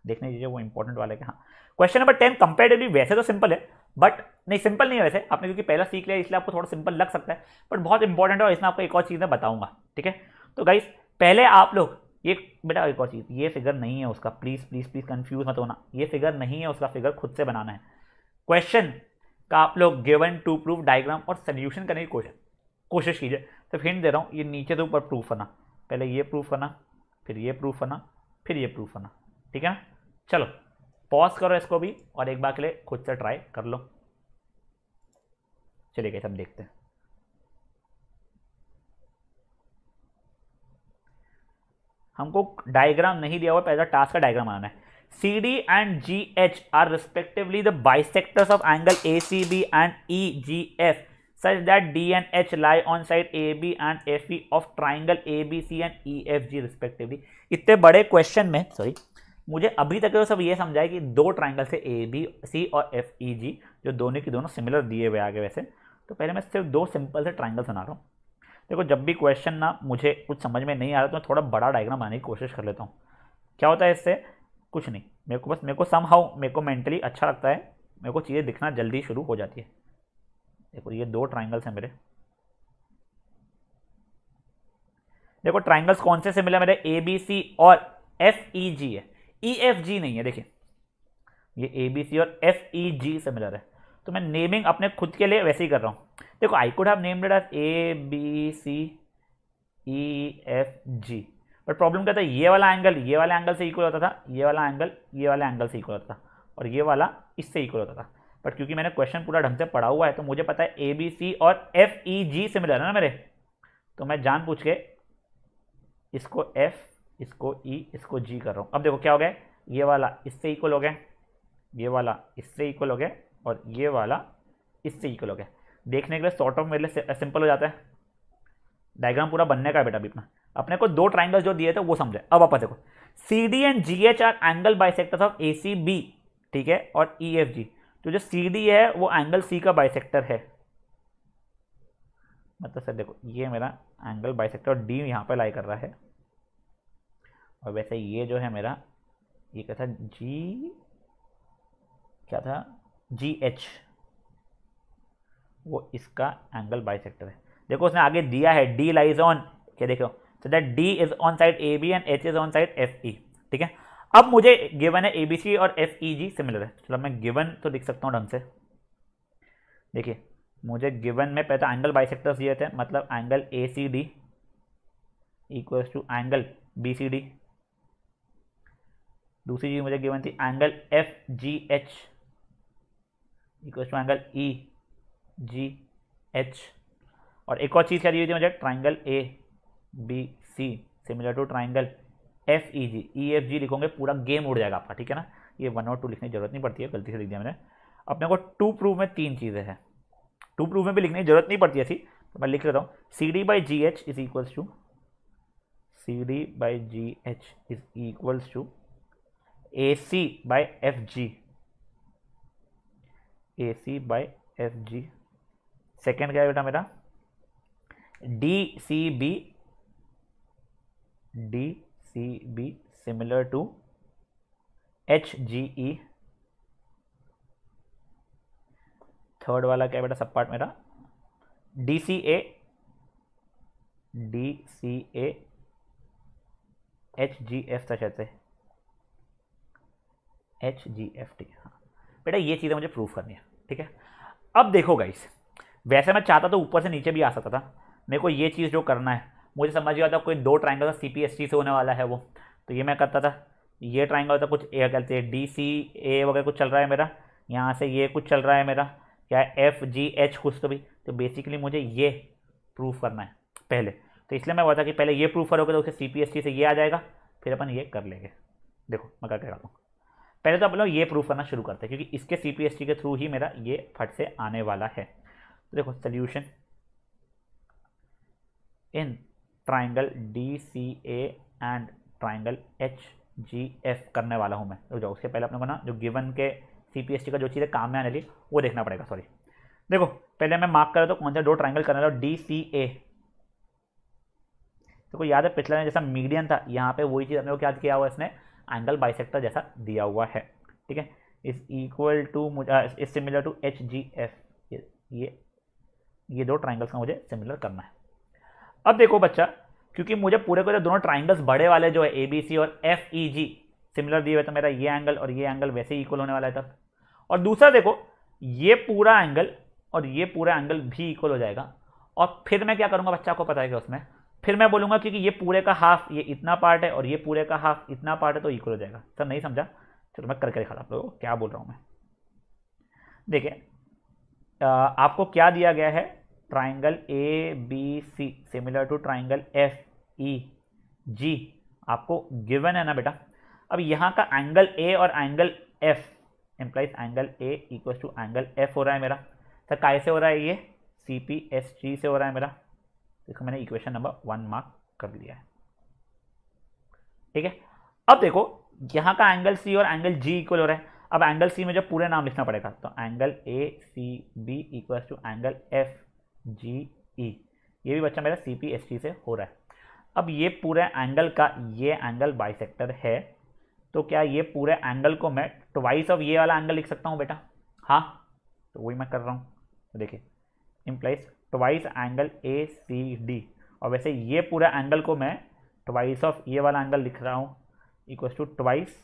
देखने दीजिए वो इंपॉर्टेंट वाले के हाँ क्वेश्चन नंबर टेन कंपेरेटिवली वैसे तो सिंपल है बट नहीं सिंपल नहीं है वैसे आपने क्योंकि पहला सीख लिया इसलिए आपको थोड़ा सिंपल लग सकता है बट बहुत इंपॉर्टेंट है और इसमें आपको एक और चीज़ मैं बताऊंगा ठीक है तो गाइस पहले आप लोग ये बेटा एक और चीज़ ये फिगर नहीं है उसका प्लीज़ प्लीज़ प्लीज़ कन्फ्यूज मत होना ये फिगर नहीं है उसका फिगर खुद से बनाना है क्वेश्चन का आप लोग गिवन टू प्रूफ डायग्राम और सोल्यूशन करने की कोशिश कोशिश कीजिए तो फिर दे रहा हूँ ये नीचे से तो ऊपर प्रूफ ना पहले ये प्रूफ ना फिर ये प्रूफ ना फिर ये प्रूफ ना ठीक है ना चलो पॉज करो इसको भी और एक बार के लिए खुद से ट्राई कर लो चलिए गए हम देखते हैं हमको डायग्राम नहीं दिया हुआ पहले टास्क तो का डायग्राम आना है CD and GH are respectively the bisectors of angle ACB and EGF such that D and H lie on side AB and FE of triangle ABC and EFG respectively. इतने बड़े क्वेश्चन में सॉरी मुझे अभी तक तो सब ये समझाए कि दो ट्राइंगल है ए बी सी और एफ ई जी जो दोनों की दोनों सिमिलर दिए हुए आगे वैसे तो पहले मैं सिर्फ दो सिंपल से ट्राइंगल सुना रहा हूँ देखो जब भी क्वेश्चन ना मुझे कुछ समझ में नहीं आ रहा तो मैं थोड़ा बड़ा डायग्राम बनाने की कोशिश कर लेता हूँ क्या होता है इससे कुछ नहीं मेरे को बस मेरे को सम हाउ मेरे को मेंटली अच्छा लगता है मेरे को चीज़ें दिखना जल्दी शुरू हो जाती है देखो ये दो ट्राइंगल्स हैं मेरे देखो ट्राइंगल्स कौन से से मिला मेरे ए बी सी और एफ ई जी है ई एफ जी नहीं है देखिए ये ए बी सी और एफ ई जी से मिलर है तो मैं नेमिंग अपने खुद के लिए वैसे ही कर रहा हूँ देखो I could have named it as A B C E F G but problem क्या था ये वाला एंगल ये वाला एंगल से इक्वल होता था ये वाला एंगल ये वाला एंगल से इक्वल होता था और ये वाला इससे इक्वल होता था बट क्योंकि मैंने क्वेश्चन पूरा ढंग से पढ़ा हुआ है तो मुझे पता है ए बी सी और एफ ई जी से मिला ना मेरे तो मैं जान पूछ के इसको एफ इसको ई e, इसको जी कर रहा हूँ अब देखो क्या हो गया ये वाला इससे इक्वल हो गया ये वाला इससे इक्वल हो गया और ये वाला इससे इक्वल हो गया देखने के लिए शॉर्ट ऑफ मेरे लिए सिंपल हो जाता है डायग्राम पूरा बनने का है बेटा अभी अपना अपने को दो ट्राइंगल जो दिए थे वो समझे अब आप देखो C D and G H are angle bisectors of A C B ठीक है और ई एफ जी तो जो सी डी है वो एंगल सी का बाइसेक्टर है मतलब सर देखो ये मेरा एंगल बाइसेक्टर और डी यहाँ पर लाई कर रहा है और वैसे ये जो है मेरा ये क्या था जी क्या था जी एच वो इसका एंगल बाइसेक्टर है देखो उसने आगे दिया है डी लाइज ऑन क्या देखो that D is on side A B and H is on side F E ठीक है अब मुझे गिवन है ए बी सी और एफ ई जी सिमिलर है चलो मैं गिवन तो लिख सकता हूँ ढंग से देखिए मुझे गिवन में पहले एंगल सेक्टर्स दिए थे मतलब angle A C D equals to angle B C D दूसरी चीज़ मुझे गिवन थी angle F G H equals to angle E G H और एक और चीज़ क्या दी हुई थी मुझे triangle A B C similar to triangle F E G E F G लिखोगे पूरा गेम उड़ जाएगा आपका ठीक है ना ये वन और टू लिखने की जरूरत नहीं पड़ती है गलती से लिख दिया मैंने अपने को टू प्रूफ में तीन चीज़ें हैं टू प्रूफ में भी लिखने की जरूरत नहीं पड़ती ऐसी तो मैं लिख लेता हूँ C D by G H is equals to C D by G H is equals to A C by F G A C by F G second क्या है बेटा मेरा D C B D C B similar to H G E third वाला क्या बेटा सब पार्ट मेरा D C A D C A H G F था शायद एच जी एफ टी हाँ बेटा ये चीज़ें मुझे प्रूफ करनी है ठीक है अब देखो गाइस वैसे मैं चाहता तो ऊपर से नीचे भी आ सकता था मेरे को ये चीज़ जो करना है मुझे समझ गया था कोई दो triangle C P S T से होने वाला है वो तो ये मैं करता था ये ट्राइंगल था कुछ ए कहते हैं डी सी ए वगैरह कुछ चल रहा है मेरा यहाँ से ये कुछ चल रहा है मेरा क्या एफ जी एच कुछ तो भी तो बेसिकली मुझे ये प्रूफ करना है पहले तो इसलिए मैं बोलता कि पहले ये प्रूफ करोगे तो उसे सी पी एस टी से ये आ जाएगा फिर अपन ये कर लेंगे देखो मैं क्या कह रहा हूँ पहले तो आप लोग ये प्रूफ करना शुरू करते हैं क्योंकि इसके सी पी एस टी के थ्रू ही मेरा ये फट से आने वाला है तो देखो solution in triangle D C A and triangle H G F करने वाला हूँ मैं रुक जाओ उससे पहले अपने को ना जो गिवन के सी पी एस टी का जो चीज़ें काम में आने ली वो देखना पड़ेगा सॉरी देखो पहले मैं मार्क करें तो कौन सा दो ट्राइंगल करने वाला डी सी ए देखो याद है पिछला जैसा मीडियम था यहाँ पे वही चीज़ अपने को याद किया हुआ इसने एंगल बाइसेक्टर जैसा दिया हुआ है ठीक है इस इक्वल टू इस similar to H G F ये ये दो ट्राइंगल्स का मुझे सिमिलर करना है अब देखो बच्चा क्योंकि मुझे पूरे को जो दोनों ट्राइंगल्स बड़े वाले जो है ए बी सी और एफ ई जी सिमिलर दिए हुए तो मेरा ये एंगल और ये एंगल वैसे ही इक्वल होने वाला है तब और दूसरा देखो ये पूरा एंगल और ये पूरा एंगल भी इक्वल हो जाएगा और फिर मैं क्या करूँगा बच्चा को पता है क्या उसमें फिर मैं बोलूँगा क्योंकि ये पूरे का हाफ ये इतना पार्ट है और ये पूरे का हाफ इतना पार्ट है तो इक्वल हो जाएगा सर नहीं समझा चलो मैं करके दिखाता आप लोगों क्या बोल रहा हूँ मैं देखिए आपको क्या दिया गया है triangle A B C similar to triangle F E G आपको गिवन है ना बेटा अब यहाँ का एंगल ए और angle F implies angle A equal to angle F हो रहा है मेरा सर तो काय से हो रहा है ये सी पी एस जी से हो रहा है मेरा इसको मैंने इक्वेशन नंबर वन मार्क कर लिया है ठीक है अब देखो यहाँ का एंगल सी और एंगल जी इक्वल हो रहा है अब एंगल सी में जब पूरे नाम लिखना पड़ेगा तो angle A C B equal to angle F G E ये भी बच्चा मेरा सी पी एस टी से हो रहा है अब ये पूरे एंगल का ये एंगल बाइसेक्टर है तो क्या ये पूरे एंगल को मैं ट्वाइस ऑफ ये वाला एंगल लिख सकता हूँ बेटा हाँ तो वही मैं कर रहा हूँ तो देखिए implies twice angle A C D और वैसे ये पूरे एंगल को मैं ट्वाइस ऑफ ये वाला एंगल लिख रहा हूँ equal to twice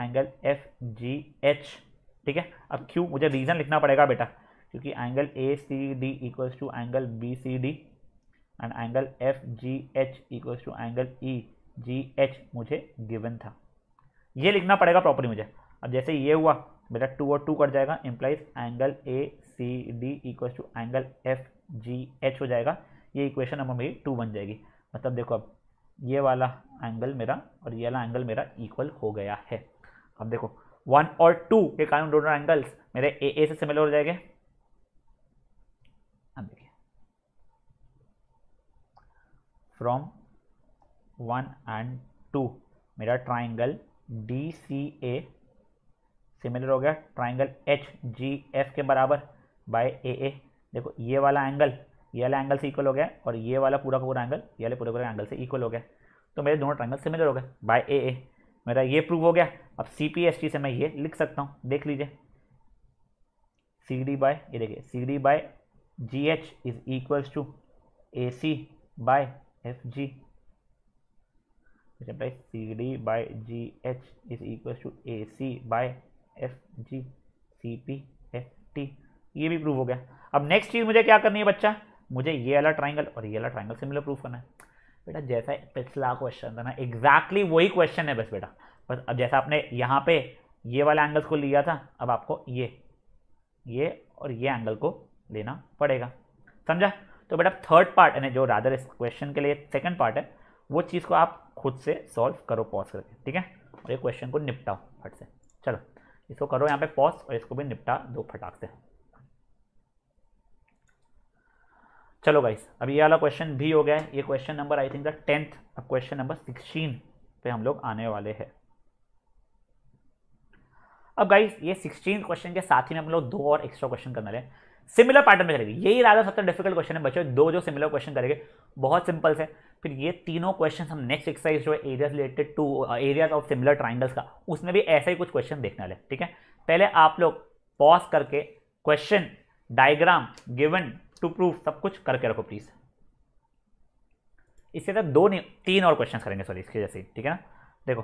angle F G H ठीक है अब क्यों मुझे रीज़न लिखना पड़ेगा बेटा क्योंकि angle A C D equals to angle B C D and angle F G H equals to angle E G H मुझे गिवन था ये लिखना पड़ेगा प्रॉपरली मुझे अब जैसे ये हुआ बेटा टू और टू कट जाएगा implies angle A C D equals to angle F G H हो जाएगा ये इक्वेशन नंबर मेरी टू बन जाएगी मतलब देखो अब ये वाला एंगल मेरा और ये वाला एंगल मेरा इक्वल हो गया है अब देखो वन और टू के कारण दोनों एंगल्स मेरे ए ए से सिमिलर हो जाएंगे फ्रॉम वन एंड टू मेरा triangle D C A similar हो गया ट्राइंगल एच जी एफ के बराबर बाय ए ए देखो ये वाला एंगल ये वाला एंगल से इक्वल हो गया और ये वाला पूरा का पूरा एंगल ये वाले पूरे पूरे एंगल से इक्वल हो गया तो मेरे दोनों ट्राइंगल सिमिलर हो गए बाय ए ए मेरा ये प्रूव हो गया अब सी पी एस टी से मैं ये लिख सकता हूँ देख लीजिए सी डी बाय ये देखिए C D by G H is equals to A C by F G C D by G H is equal to A C by F G C P F T ये भी प्रूव हो गया अब नेक्स्ट चीज़ मुझे क्या करनी है बच्चा मुझे ये वाला ट्राइंगल और ये वाला ट्राइंगल सिमिलर प्रूफ करना है बेटा जैसा पिछला क्वेश्चन था ना एग्जैक्टली वही क्वेश्चन है बस बेटा बस अब जैसा आपने यहाँ पे ये वाले एंगल्स को लिया था अब आपको ये ये और ये एंगल को लेना पड़ेगा समझा तो बेटा थर्ड पार्ट यानी जो राधर इस क्वेश्चन के लिए सेकंड पार्ट है वो चीज़ को आप खुद से सॉल्व करो पॉज करके ठीक है और ये क्वेश्चन को निपटाओ फट से चलो इसको करो यहाँ पे पॉज और इसको भी निपटा दो फटाक से चलो गाइस अब ये वाला क्वेश्चन भी हो गया है ये question number I think the tenth अब क्वेश्चन नंबर सिक्सटीन पे हम लोग आने वाले हैं अब गाइस ये सिक्सटीन क्वेश्चन के साथ ही में हम लोग दो और एक्स्ट्रा क्वेश्चन करने रहे हैं सिमिलर पैटर्न में चलेगी यही ज़्यादा सबसे डिफिकल्ट क्वेश्चन है बच्चों दो जो सिमिलर क्वेश्चन करेंगे बहुत सिंपल से फिर ये तीनों क्वेश्चन हम नेक्स्ट एक्सरसाइज जो है areas related to areas of similar triangles का उसमें भी ऐसे ही कुछ क्वेश्चन देखने वाले ठीक है पहले आप लोग पॉज करके question diagram given to proof सब कुछ करके रखो प्लीज़ इससे तक दो नहीं तीन और क्वेश्चन करेंगे सॉरी इसके जैसे ठीक है ना देखो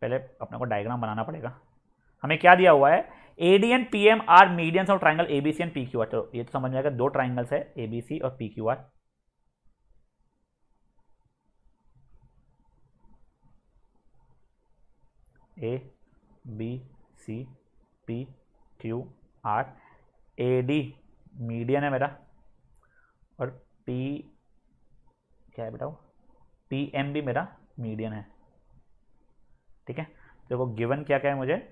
पहले अपने को डायग्राम बनाना पड़ेगा हमें क्या दिया हुआ है AD and P M are median of triangle ABC and P Q R ये तो समझ में आएगा दो ट्राइंगल्स है एबीसी और P Q R A B C P Q R A D median है मेरा और पी क्या है बेटा पी एम भी मेरा मीडियन है ठीक है देखो गिवन क्या क्या है मुझे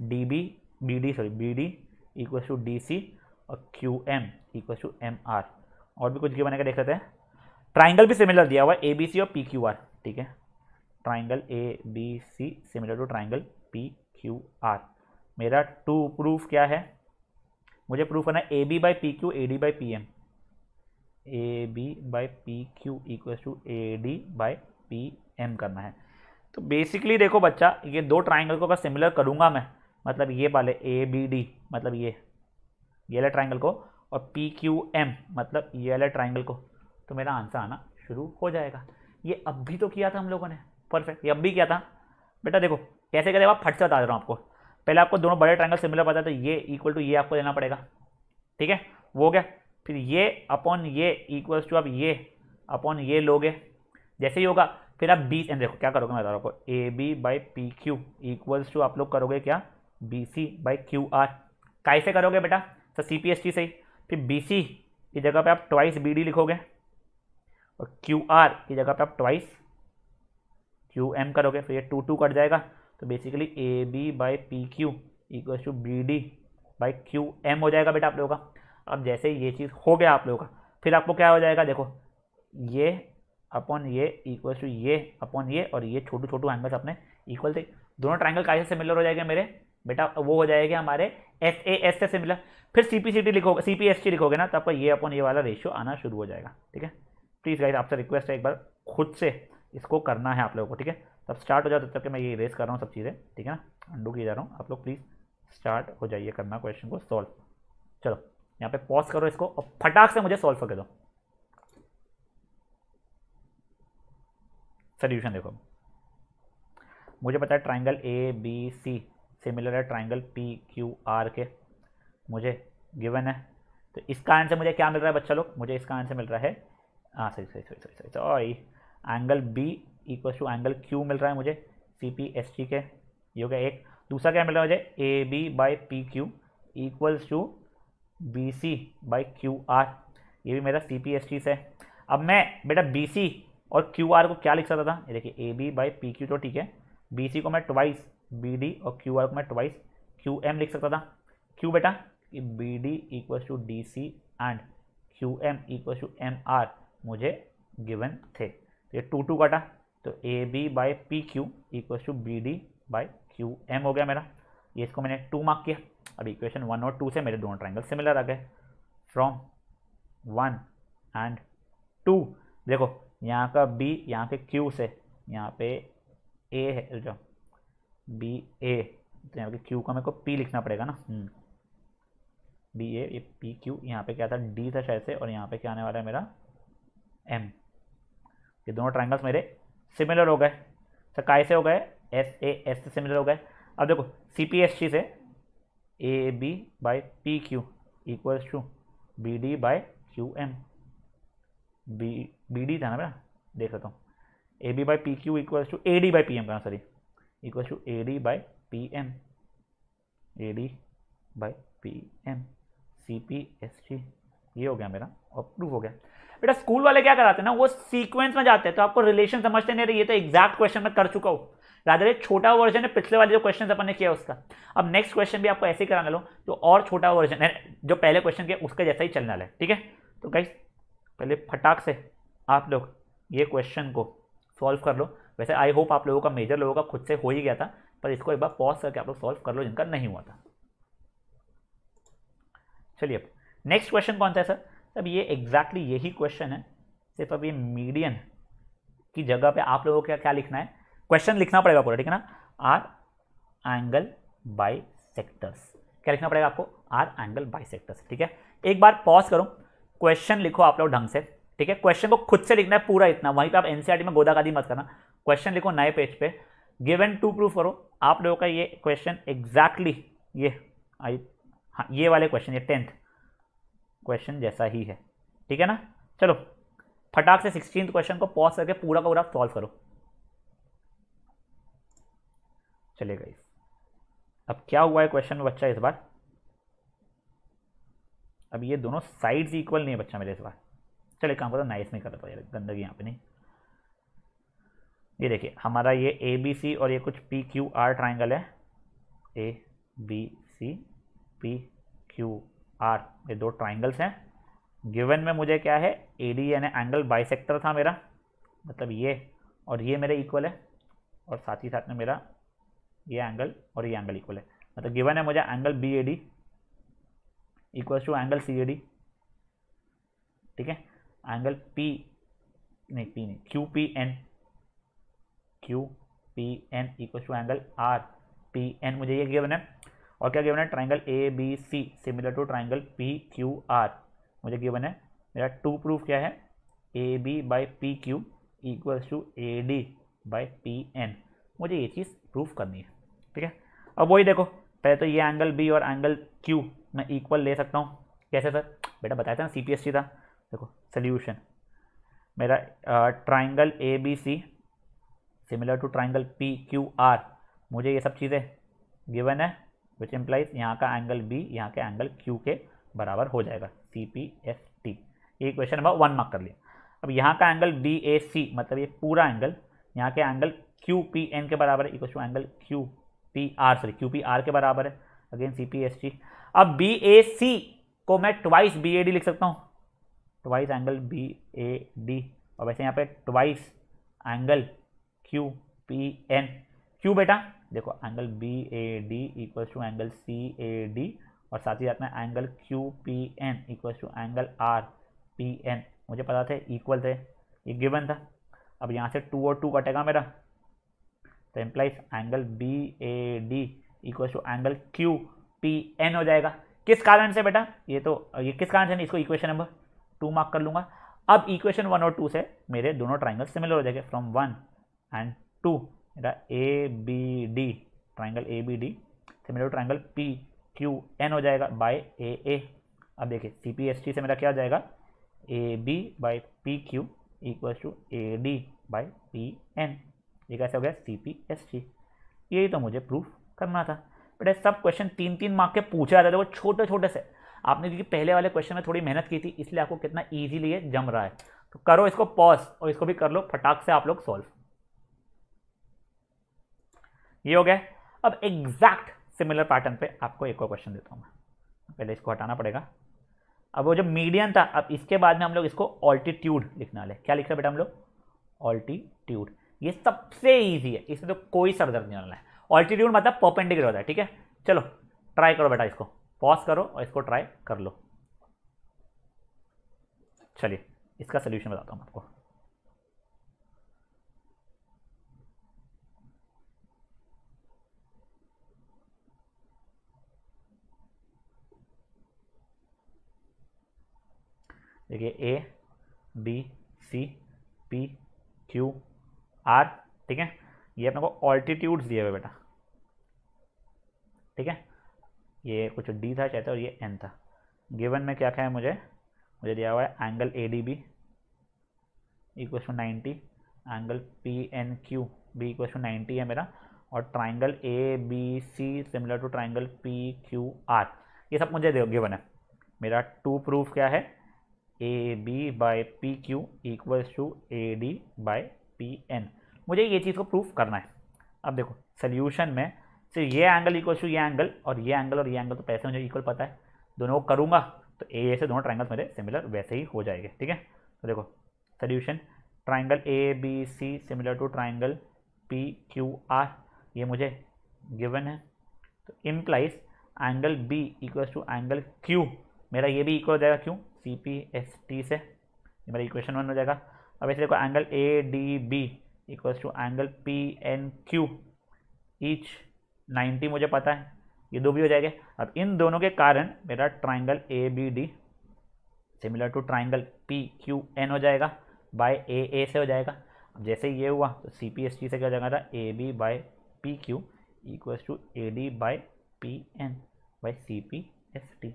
D B B D sorry B D equal to D C और Q M equal to M R और भी कुछ गिवन है देख लेते हैं ट्राइंगल भी सिमिलर दिया हुआ है ए बी सी और पी क्यू आर ठीक है triangle A B C similar to triangle P Q R मेरा टू प्रूफ क्या है मुझे प्रूफ करना है A B by P Q A D by P M A B by P Q equal to A D by P M करना है तो बेसिकली देखो बच्चा ये दो ट्राइंगल को अगर सिमिलर करूँगा मैं मतलब ये वाले ए बी डी मतलब ये ये वाले ट्राइंगल को और पी क्यू एम मतलब ये वाले ट्राइंगल को तो मेरा आंसर आना शुरू हो जाएगा ये अब भी तो किया था हम लोगों ने परफेक्ट ये अब भी किया था बेटा देखो कैसे करें आप फट से बता दे रहा हूँ आपको पहले आपको दोनों बड़े ट्राइंगल सिमिलर पता है तो ये इक्वल टू ये आपको देना पड़ेगा ठीक है वो क्या फिर ये अपॉन ये इक्वल्स टू आप ये अपॉन ये लोगे जैसे ही होगा फिर आप बी देखो क्या करोगे मैं बता रहा हूँ आपको A B by P Q equals to आप लोग करोगे क्या B C by Q R कैसे करोगे बेटा sir C P S T से फिर बी सी की जगह पे आप ट्वाइस बी डी लिखोगे और क्यू आर की जगह पे आप ट्वाइस क्यू एम करोगे फिर ये टू टू कट जाएगा तो basically A B by P Q equal to B D by Q M हो जाएगा बेटा आप लोगों का अब जैसे ये चीज़ हो गया आप लोगों का फिर आपको क्या हो जाएगा देखो ये अपॉन ये इक्वल टू ये अपॉन ये और ये छोटू छोटू एंगल्स अपने इक्वल थे दोनों ट्राइंगल कैसे सिमिलर हो जाएंगे मेरे बेटा वो हो जाएगा हमारे एस ए एस से मिला फिर सी पी सी टी लिखोगे सी पी एस टी लिखोगे ना तो आपका ये अपन ये वाला रेशियो आना शुरू हो जाएगा ठीक है प्लीज़ गाइस आपसे रिक्वेस्ट है एक बार खुद से इसको करना है आप लोगों को ठीक है तब स्टार्ट हो जाए तब तक मैं ये रेस कर रहा हूँ सब चीज़ें ठीक है ना अंडू की जा रहा हूँ आप लोग प्लीज़ स्टार्ट हो जाइए करना क्वेश्चन को सॉल्व चलो यहाँ पे पॉज करो इसको और फटाक से मुझे सॉल्व कर दो सॉल्यूशन देखो मुझे पता है triangle A B C similar है ट्राइंगल पी क्यू आर के मुझे गिवन है तो इसका आंसर मुझे क्या मिल रहा है बच्चा लोग मुझे इसका आंसर मिल रहा है हाँ सही सही सही सही सही sorry angle B equal to angle Q मिल रहा है मुझे सी पी एस टी के ये हो गया एक दूसरा क्या मिल रहा है मुझे A B by P Q equals to B C by Q R ये भी मेरा सी पी एस टी से अब मैं बेटा बी सी और क्यू आर को क्या लिख सकता था ये देखिए A B by P Q तो ठीक है बी सी को मैं ट्वाइस बी डी और क्यू आर को मैं ट्वाइस क्यू एम लिख सकता था क्यों बेटा कि B D equals to D C and Q M equals to M R मुझे गिवन थे तो ये टू टू काटा तो A B by P Q equals to B D by Q M हो गया मेरा ये इसको मैंने टू मार्क किया अब इक्वेशन वन और टू से मेरे दोनों ट्राइंगल सिमिलर आ गए फ्रॉम वन एंड टू देखो यहाँ का बी यहाँ के क्यू से यहाँ पे ए है जो बी ए तो यहाँ पे क्यू का मेरे को पी लिखना पड़ेगा ना हम्म। बी ए ये पी क्यू यहाँ पे क्या था डी था शायद से और यहाँ पे क्या आने वाला है मेरा एम ये दोनों ट्राइंगल्स मेरे सिमिलर हो गए काय अच्छा, से हो गए एस ए एस से सिमिलर हो गए अब देखो सी पी एस सी से A B by P Q equals to B D by Q M B B D था ना मेरा देख लेता हूँ A B by P Q equals to A D by P M करना sorry equal to A D by P M A D by P C P S ये हो गया मेरा और प्रूफ हो गया बेटा स्कूल वाले क्या कराते हैं ना वो सीक्वेंस में जाते हैं तो आपको रिलेशन समझते नहीं रहे ये तो एग्जैक्ट क्वेश्चन में कर चुका हूँ राधर एक छोटा वर्जन है पिछले वाले जो क्वेश्चन अपन ने किया उसका अब नेक्स्ट क्वेश्चन भी आपको ऐसे ही कराना लो तो जो और छोटा वर्जन है जो पहले क्वेश्चन किया उसका जैसा ही चलना है ठीक है तो गाइस पहले फटाक से आप लोग ये क्वेश्चन को सॉल्व कर लो वैसे आई होप आप लोगों का मेजर लोगों का खुद से हो ही गया था पर इसको एक बार पॉज करके आप लोग सॉल्व कर लो जिनका नहीं हुआ था चलिए अब नेक्स्ट क्वेश्चन कौन सा है सर अब ये एग्जैक्टली exactly यही क्वेश्चन है सिर्फ अब ये मीडियन की जगह पे आप लोगों को क्या क्या लिखना है क्वेश्चन लिखना पड़ेगा पूरा ठीक है ना आर एंगल बाई सेक्टर्स क्या लिखना पड़ेगा आपको आर एंगल बाई सेक्टर्स ठीक है एक बार पॉज करो क्वेश्चन लिखो आप लोग ढंग से ठीक है क्वेश्चन को खुद से लिखना है पूरा इतना वहीं पे आप एनसीआरटी e में गोदागादी मत करना क्वेश्चन लिखो नए पेज पे गिवन टू प्रूफ करो आप लोगों का ये क्वेश्चन एग्जैक्टली ये आई हाँ ये वाले क्वेश्चन ये टेंथ क्वेश्चन जैसा ही है ठीक है ना चलो फटाक से सिक्सटीन क्वेश्चन को पॉज करके पूरा का पूरा सॉल्व करो चलेगा इस अब क्या हुआ है क्वेश्चन बच्चा इस बार अब ये दोनों साइड्स इक्वल नहीं है बच्चा मेरे इस बार चले काम करो नाइस नहीं कर रहा था यार गंदगी यहाँ पे नहीं ये देखिए हमारा ये ए बी सी और ये कुछ पी क्यू आर ट्राइंगल है A B C P Q R ये दो ट्राइंगल्स हैं गिवन में मुझे क्या है ए डी यानी एंगल बाइसेक्टर था मेरा मतलब ये और ये मेरे इक्वल है और साथ ही साथ में मेरा ये एंगल और ये एंगल इक्वल है मतलब गिवन है मुझे angle B A D equal to angle C A D ठीक है एंगल पी नहीं पी नहीं Q P N Q P N equal to angle R P N मुझे ये गिवन है और क्या गिवन है triangle A B C similar to triangle P Q R मुझे गिवन है मेरा टू प्रूफ क्या है A B by P Q equals to A D by P N मुझे ये चीज़ प्रूफ करनी है ठीक है अब वही देखो पहले तो ये एंगल बी और एंगल क्यू मैं इक्वल ले सकता हूँ कैसे सर बेटा बताया था ना सी पी एस सी था देखो सोल्यूशन मेरा triangle A B C similar to triangle P Q R मुझे ये सब चीज़ें गिवन है विच एम्प्लाइज यहाँ का एंगल बी यहाँ के एंगल क्यू के बराबर हो जाएगा सी पी एस टी ये क्वेश्चन नंबर वन मार्क कर लिया अब यहाँ का एंगल बी ए सी मतलब ये पूरा एंगल यहाँ के एंगल क्यू पी एन के बराबर है equal to angle Q P R sorry Q P R के बराबर है again C P S T अब बी ए सी को मैं ट्वाइस बी ए डी लिख सकता हूँ twice angle B A D और वैसे यहाँ पे twice angle Q P N क्यू बेटा देखो angle B A D equal to angle C A D और साथ ही साथ में angle Q P N equal to angle R P N मुझे पता था इक्वल थे ये गिवन था अब यहाँ से टू और टू कटेगा मेरा तो implies angle B A D equal to angle Q P N हो जाएगा किस कारण से बेटा ये तो ये किस कारण से नहीं इसको इक्वेशन नंबर टू मार्क कर लूंगा अब इक्वेशन वन और टू से मेरे दोनों ट्राइंगल सिमिलर हो जाएंगे फ्रॉम वन and 2 এটা ABD ट्राइंगल ABD से मेरा ट्राइंगल PQN हो जाएगा बाय AA अब देखिए CPST से मेरा क्या हो जाएगा AB by PQ equal to AD by PN ये कैसे हो गया CPST यही तो मुझे प्रूफ करना था बट सब क्वेश्चन तीन तीन मार्क के पूछा जाते थे वो छोटे छोटे से आपने क्योंकि पहले वाले क्वेश्चन में थोड़ी मेहनत की थी इसलिए आपको कितना ईजीली ये जम रहा है तो करो इसको पॉज और इसको भी कर लो फटाक से आप लोग सॉल्व ये हो गया अब एग्जैक्ट सिमिलर पैटर्न पे आपको एक और क्वेश्चन देता हूँ मैं पहले इसको हटाना पड़ेगा अब वो जो मीडियम था अब इसके बाद में हम लोग इसको ऑल्टीट्यूड लिखना वाले क्या लिख रहे बेटा हम लोग ऑल्टीट्यूड ये सबसे ईजी है इसमें तो कोई सर दर्द नहीं होना है ऑल्टीट्यूड मतलब परपेंडिकुलर होता है ठीक है चलो ट्राई करो बेटा इसको पॉज करो और इसको ट्राई कर लो चलिए इसका सोल्यूशन बताता हूँ आपको देखिए A B C P Q R ठीक है ये अपने को ऑल्टीट्यूड्स दिए हुए बेटा ठीक है ये कुछ डी था चाहते और ये एन था गिवन में क्या क्या है मुझे मुझे दिया हुआ है angle A D B equal to ninety angle P N Q B equal to ninety है मेरा और triangle A B C similar to triangle P Q R ये सब मुझे गिवन है मेरा टू प्रूफ क्या है A B by P Q equals to A D by P N मुझे ये चीज़ को प्रूफ करना है अब देखो सोल्यूशन में सिर्फ ये एंगल इक्वल टू ये एंगल और ये एंगल और ये एंगल तो पैसे मुझे इक्वल पता है दोनों को करूँगा तो ए ए से दोनों ट्राइंगल्स मेरे सिमिलर वैसे ही हो जाएंगे ठीक है तो देखो solution triangle A B C similar to triangle P Q R ये मुझे गिवन है तो implies angle B equals to angle Q मेरा ये भी इक्वल हो जाएगा क्यों सी पी एस टी से ये मेरा इक्वेशन वन हो जाएगा अब ऐसे देखो angle A D B equals to angle P N Q each ninety मुझे पता है ये दो भी हो जाएंगे अब इन दोनों के कारण मेरा triangle A B D similar to triangle P Q N हो जाएगा बाय ए ए से हो जाएगा अब जैसे ये हुआ तो सी पी एस टी से क्या हो जाएगा था A B by P Q equals to A D by P N by C P S T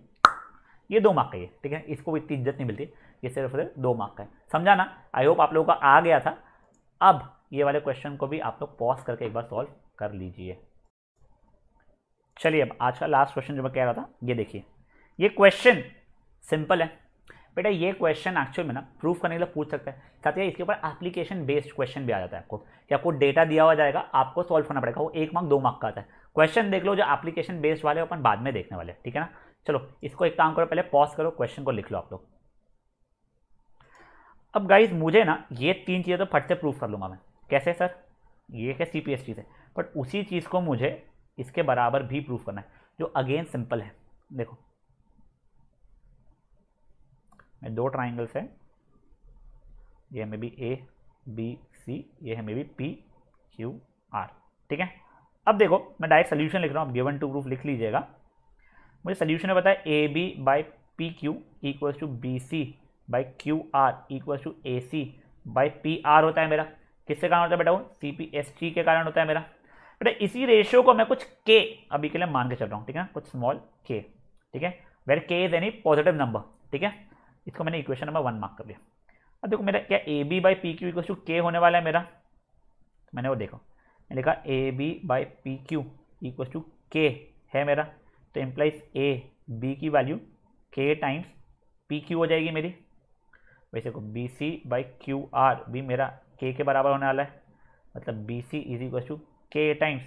ये दो मार्क का ये ठीक है इसको इतनी इज्जत नहीं मिलती ये सिर्फ दो मार्क का है समझा ना आई होप आप लोगों का आ गया था अब ये वाले क्वेश्चन को भी आप लोग पॉज करके एक बार सॉल्व कर लीजिए चलिए अब आज का लास्ट क्वेश्चन जो मैं कह रहा था ये देखिए ये क्वेश्चन सिंपल है बेटा ये क्वेश्चन एक्चुअल में ना प्रूफ करने के लिए पूछ सकता है साथ ही इसके ऊपर एप्लीकेशन बेस्ड क्वेश्चन भी आ जाता है आपको कि आपको डेटा दिया हुआ जाएगा आपको सॉल्व करना पड़ेगा वो एक मार्क दो मार्क का आता है क्वेश्चन देख लो जो एप्लीकेशन बेस्ड वाले अपन बाद में देखने वाले ठीक है ना चलो इसको एक काम करो पहले पॉज करो क्वेश्चन को लिख लो आप लोग अब गाइज मुझे ना ये तीन चीज़ें तो फट से प्रूफ कर लूँगा मैं कैसे सर ये क्या सी पी एस चीज़ है बट उसी चीज़ को मुझे इसके बराबर भी प्रूफ करना है जो अगेन सिंपल है देखो मैं दो ट्राइंगल्स हैं ये है may be A B C ये है maybe P Q R ठीक है अब देखो मैं डायरेक्ट सोल्यूशन लिख रहा हूँ आप गिवन टू प्रूफ लिख लीजिएगा मुझे सोल्यूशन में बताया A B by P Q equal to B C by Q R equal to A C by P R होता है मेरा किसके कारण होता है बेटा वो सी पी एस टी के कारण होता है मेरा बेटा इसी रेशियो को मैं कुछ के अभी के लिए मान के चल रहा हूँ ठीक है कुछ स्मॉल के ठीक है वेर के इज एनी पॉजिटिव नंबर ठीक है इसको मैंने इक्वेशन नंबर वन मार्क कर लिया अब देखो मेरा क्या A B by P Q equal to K होने वाला है मेरा मैंने वो देखो मैंने लिखा A B by P Q equal to K है मेरा तो एम्प्लाइज ए बी की value K times P Q हो जाएगी मेरी वैसे को B C by Q R भी मेरा के के बराबर होने वाला है मतलब B C is equal to K times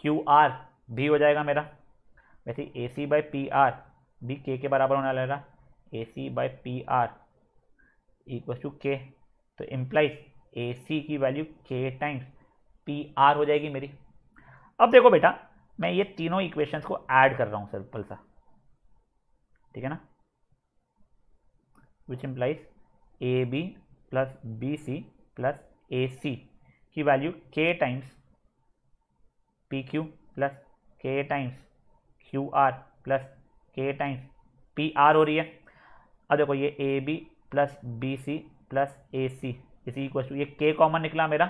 Q R भी हो जाएगा मेरा वैसे A C by P R भी के के बराबर होने वाला है ए C by P R equal to K तो एम्प्लाइज ए सी की value K times P R हो जाएगी मेरी अब देखो बेटा मैं ये तीनों इक्वेशंस को ऐड कर रहा हूँ सिंपल सा ठीक है ना which implies A B plus B C plus A C की value K times P Q plus K times Q R plus K times P R हो रही है अब देखो ये A B plus B C plus A C इसी इक्वल टू ये के कॉमन निकला मेरा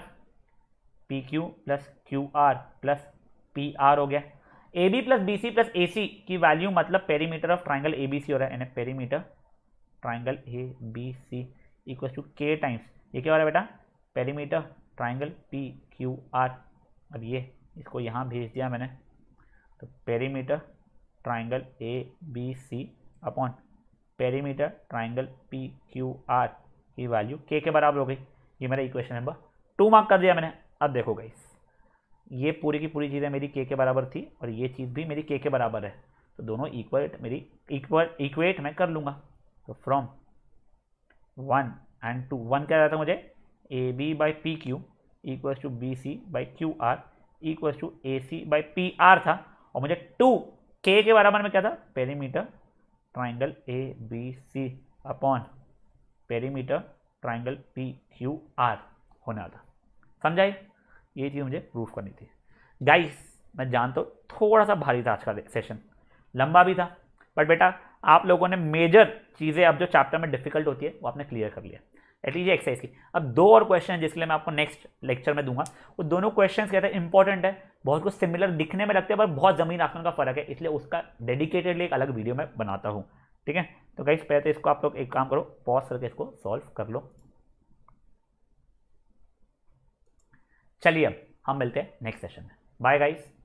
P Q plus Q R plus P R हो गया A B plus B C plus A C की वैल्यू मतलब perimeter of triangle A B C हो रहा है यानी perimeter triangle A B C equal to K times ये क्या हो रहा है बेटा perimeter triangle P Q R अब ये इसको यहाँ भेज दिया मैंने तो perimeter triangle A B C upon perimeter triangle P Q R की वैल्यू के के बराबर हो गई ये मेरा इक्वेशन नंबर टू मार्क कर दिया मैंने अब देखो गाइस ये पूरी की पूरी चीज़ें मेरी के के बराबर थी और ये चीज़ भी मेरी के के बराबर है तो दोनों इक्वेट मेरी इक्वल इक्वेट मैं कर लूँगा तो from one and two one क्या रहता है मुझे A B by P Q equals to B C by Q R equals to A C by P R था और मुझे टू के के बराबर में क्या था perimeter triangle A B C upon perimeter triangle P Q R होना था समझाइए ये चीज़ मुझे प्रूफ करनी थी गाइस मैं जानता हूँ थोड़ा सा भारी था आज का सेशन लंबा भी था बट बेटा आप लोगों ने मेजर चीज़ें अब जो चैप्टर में डिफिकल्ट होती है वो आपने क्लियर कर लिया एटलीस्ट ये एक्सरसाइज की अब दो और क्वेश्चन है जिसके लिए मैं आपको नेक्स्ट लेक्चर में दूंगा वो दोनों क्वेश्चन कहते हैं इंपॉर्टेंट है बहुत कुछ सिमिलर दिखने में लगते हैं पर बहुत ज़मीन आसमान का फर्क है इसलिए उसका डेडिकेटेडली एक अलग वीडियो मैं बनाता हूँ ठीक है तो गाइस पहले तो इसको आप लोग एक काम करो पॉज करके इसको सॉल्व कर लो चलिए अब हम मिलते हैं नेक्स्ट सेशन में बाय गाइस